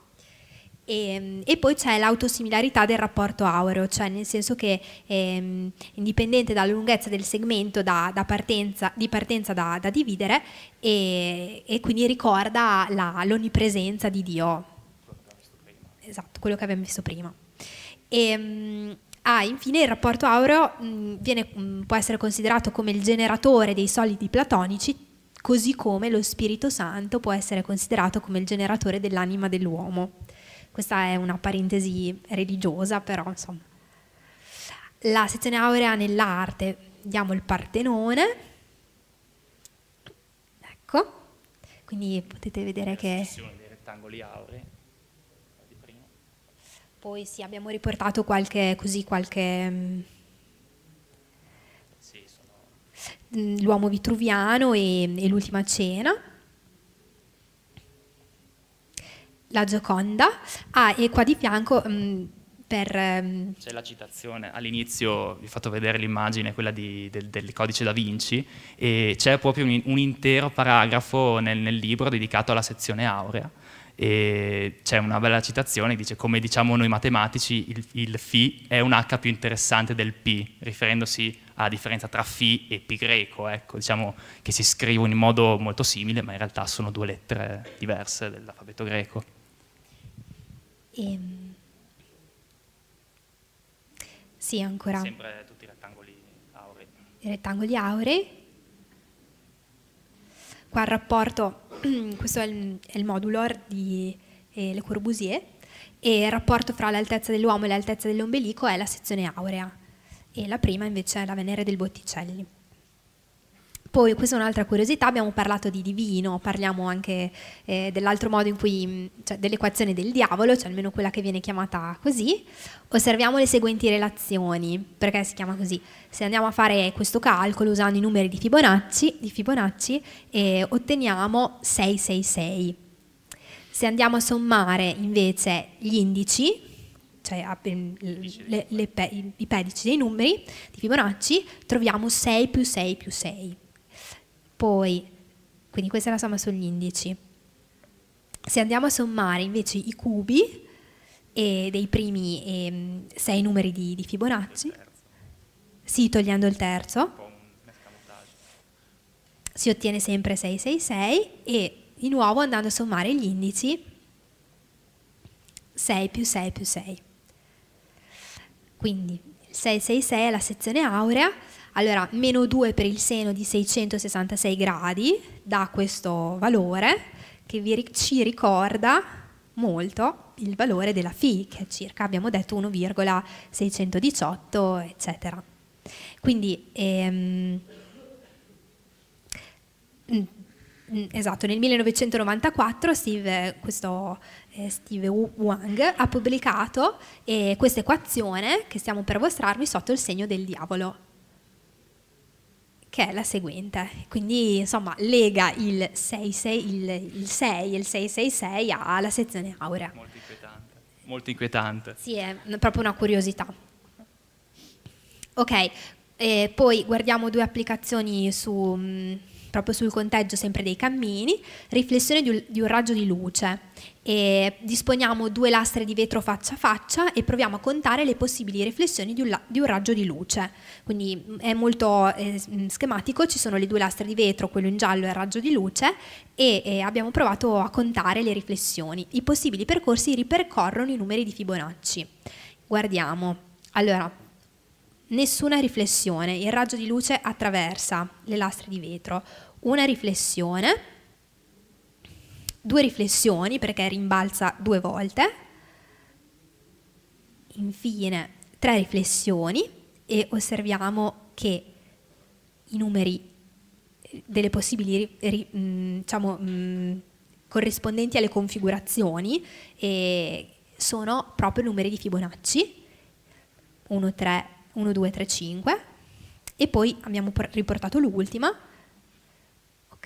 e, ehm, e, poi c'è l'autosimilarità del rapporto aureo, cioè nel senso che ehm, indipendente dalla lunghezza del segmento da, da partenza, di partenza da, da dividere e, e, quindi ricorda la, l'onnipresenza di Dio. Esatto, quello che abbiamo visto prima. E, ehm, ah, infine il rapporto aureo mh, mm, viene, mh, mm, può essere considerato come il generatore dei solidi platonici, così come lo Spirito Santo può essere considerato come il generatore dell'anima dell'uomo. Questa è una parentesi religiosa, però insomma. La sezione aurea nell'arte, diamo il Partenone. Ecco, quindi potete vedere la che... dei rettangoli aurei. Poi sì, abbiamo riportato qualche, così, qualche... Mm, mm, l'uomo vitruviano e, e l'ultima cena. la Gioconda ah, e qua di fianco mh, mm, per... Mh... Ehm, c'è la citazione, all'inizio vi ho fatto vedere l'immagine, quella di, del, del, codice da Vinci, e c'è proprio un, un intero paragrafo nel, nel libro dedicato alla sezione aurea e c'è una bella citazione che dice come diciamo noi matematici il, il phi è un h più interessante del p riferendosi alla differenza tra phi e pi greco ecco diciamo che si scrivono in modo molto simile ma in realtà sono due lettere diverse dell'alfabeto greco e, ehm, sì, ancora. Sempre tutti rettangoli aurei. I rettangoli aurei. Qua il rapporto, questo è il, è il modulo di eh, Le Corbusier, e il rapporto fra l'altezza dell'uomo e l'altezza dell'ombelico è la sezione aurea, e la prima invece è la Venere del Botticelli. Poi, questa è un'altra curiosità, abbiamo parlato di divino, parliamo anche eh, dell'altro modo in cui, mm, cioè dell'equazione del diavolo, cioè almeno quella che viene chiamata così. Osserviamo le seguenti relazioni, perché si chiama così. Se andiamo a fare questo calcolo usando i numeri di Fibonacci, di Fibonacci eh, otteniamo 666. Se andiamo a sommare invece gli indici, cioè mm, le, le, le, i pedici dei numeri di Fibonacci, troviamo 6 più 6 più 6. Poi, quindi questa è la somma sugli indici. Se andiamo a sommare invece i cubi dei primi eh, sei numeri di, di Fibonacci, sì, togliendo il terzo, si ottiene sempre 666 e di nuovo andando a sommare gli indici 6 più 6 più 6. Quindi 666 è la sezione aurea allora, meno 2 per il seno di 666 gradi dà questo valore che vi, ci ricorda molto il valore della φ, che è circa, abbiamo detto, 1,618, eccetera. Quindi, ehm, esatto, nel 1994 Steve, questo, eh, Steve Wang ha pubblicato eh, questa equazione che stiamo per mostrarvi sotto il segno del diavolo che è la seguente. Quindi insomma lega il 666 il, il 6 e il 666 alla sezione aurea. Molto inquietante. Molto inquietante. Sì, è proprio una curiosità. Ok, e poi guardiamo due applicazioni su mm, proprio sul conteggio sempre dei cammini, riflessione di un, di un raggio di luce. E disponiamo due lastre di vetro faccia a faccia e proviamo a contare le possibili riflessioni di un, di un raggio di luce. Quindi mm, è molto eh, mm, schematico, ci sono le due lastre di vetro, quello in giallo e il raggio di luce, e eh, abbiamo provato a contare le riflessioni. I possibili percorsi ripercorrono i numeri di Fibonacci. Guardiamo. Allora, nessuna riflessione, il raggio di luce attraversa le lastre di vetro una riflessione, due riflessioni perché rimbalza due volte, infine tre riflessioni e osserviamo che i numeri delle possibili mm, diciamo, mm, corrispondenti alle configurazioni sono proprio numeri di Fibonacci 1, 3, 1, 2, 3, 5 e poi abbiamo riportato l'ultima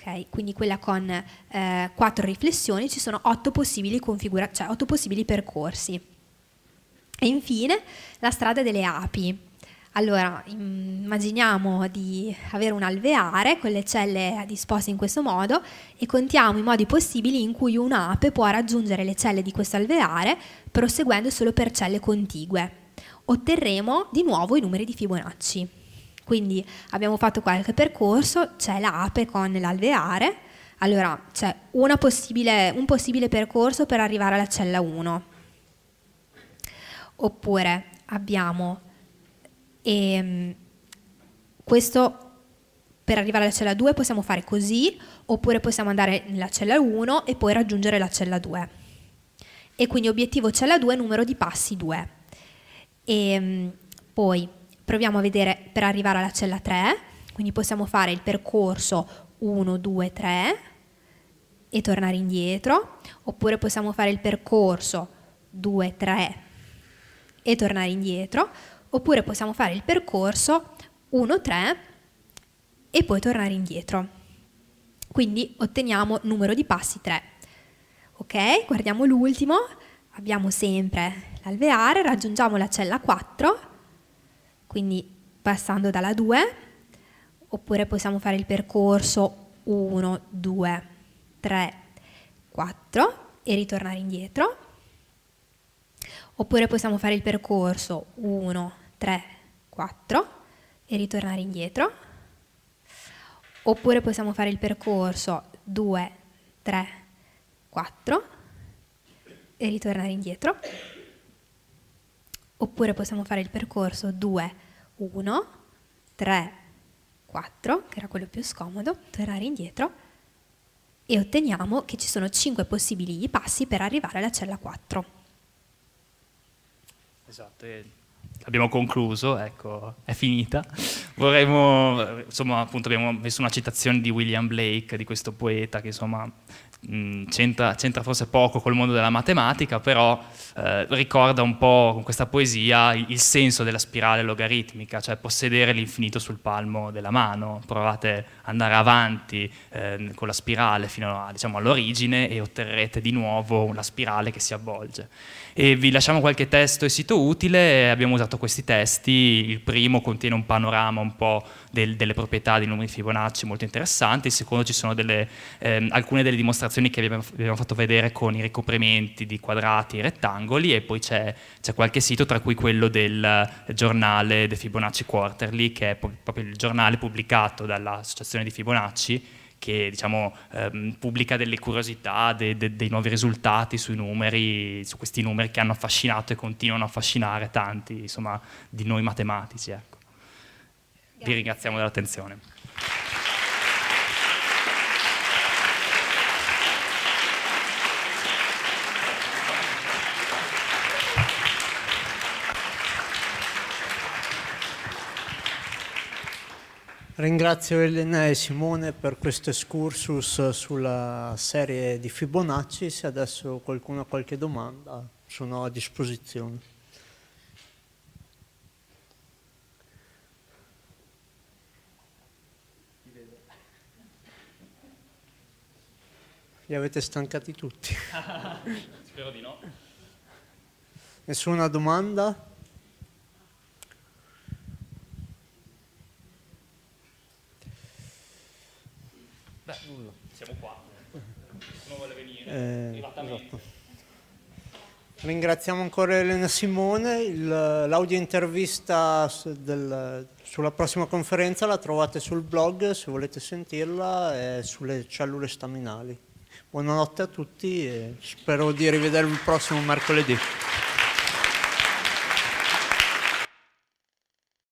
Okay, quindi quella con eh, riflessioni ci sono otto possibili, cioè otto possibili percorsi. E infine la strada delle api. Allora, immaginiamo di avere un alveare con le celle disposte in questo modo e contiamo i modi possibili in cui un'ape può raggiungere le celle di questo alveare proseguendo solo per celle contigue. Otterremo di nuovo i numeri di Fibonacci. Quindi abbiamo fatto qualche percorso, c'è l'ape con l'alveare, allora c'è possibile, un possibile percorso per arrivare alla cella 1. Oppure abbiamo ehm, questo per arrivare alla cella 2 possiamo fare così, oppure possiamo andare nella cella 1 e poi raggiungere la cella 2. E quindi obiettivo cella 2, numero di passi 2. E ehm, poi proviamo a vedere per arrivare alla cella 3, quindi possiamo fare il percorso 1, 2, 3 e tornare indietro, oppure possiamo fare il percorso 2, 3 e tornare indietro, oppure possiamo fare il percorso 1, 3 e poi tornare indietro. Quindi otteniamo numero di passi 3. Ok, guardiamo l'ultimo, abbiamo sempre l'alveare, raggiungiamo la cella 4 quindi passando dalla 2, oppure possiamo fare il percorso 1, 2, 3, 4 e ritornare indietro, oppure possiamo fare il percorso 1, 3, 4 e ritornare indietro, oppure possiamo fare il percorso 2, 3, 4 e ritornare indietro. Oppure possiamo fare il percorso 2, 1, 3, 4, che era quello più scomodo, tornare indietro e otteniamo che ci sono 5 possibili passi per arrivare alla cella 4. Esatto, abbiamo concluso, ecco, è finita. Vorremmo, insomma, appunto abbiamo messo una citazione di William Blake, di questo poeta che insomma mm, c'entra, c'entra, forse poco col mondo della matematica, però eh, ricorda un po' con questa poesia il, senso della spirale logaritmica, cioè possedere l'infinito sul palmo della mano. Provate ad andare avanti eh, con la spirale fino a, diciamo, all'origine e otterrete di nuovo la spirale che si avvolge. E vi lasciamo qualche testo e sito utile, abbiamo usato analizzato questi testi, il primo contiene un panorama un po' del, delle proprietà dei numeri Fibonacci molto interessanti, il secondo ci sono delle, ehm, alcune delle dimostrazioni che abbiamo, abbiamo, fatto vedere con i ricoprimenti di quadrati e rettangoli e poi c'è, c'è qualche sito tra cui quello del giornale The Fibonacci Quarterly che è proprio il giornale pubblicato dall'associazione di Fibonacci che diciamo, ehm, pubblica delle curiosità, de, de, dei nuovi risultati sui numeri, su questi numeri che hanno affascinato e continuano a affascinare tanti insomma, di noi matematici. Ecco. Vi ringraziamo dell'attenzione. Ringrazio Elena e Simone per questo excursus sulla serie di Fibonacci. Se adesso qualcuno ha qualche domanda, sono a disposizione. Li avete stancati tutti? Spero di no. Nessuna domanda? Beh, nulla. Siamo qua, nessuno vuole venire, eh, esatto. Ringraziamo ancora Elena Simone, l'audio intervista del, sulla prossima conferenza la trovate sul blog se volete sentirla e sulle cellule staminali. Buonanotte a tutti e spero di rivedervi il prossimo mercoledì.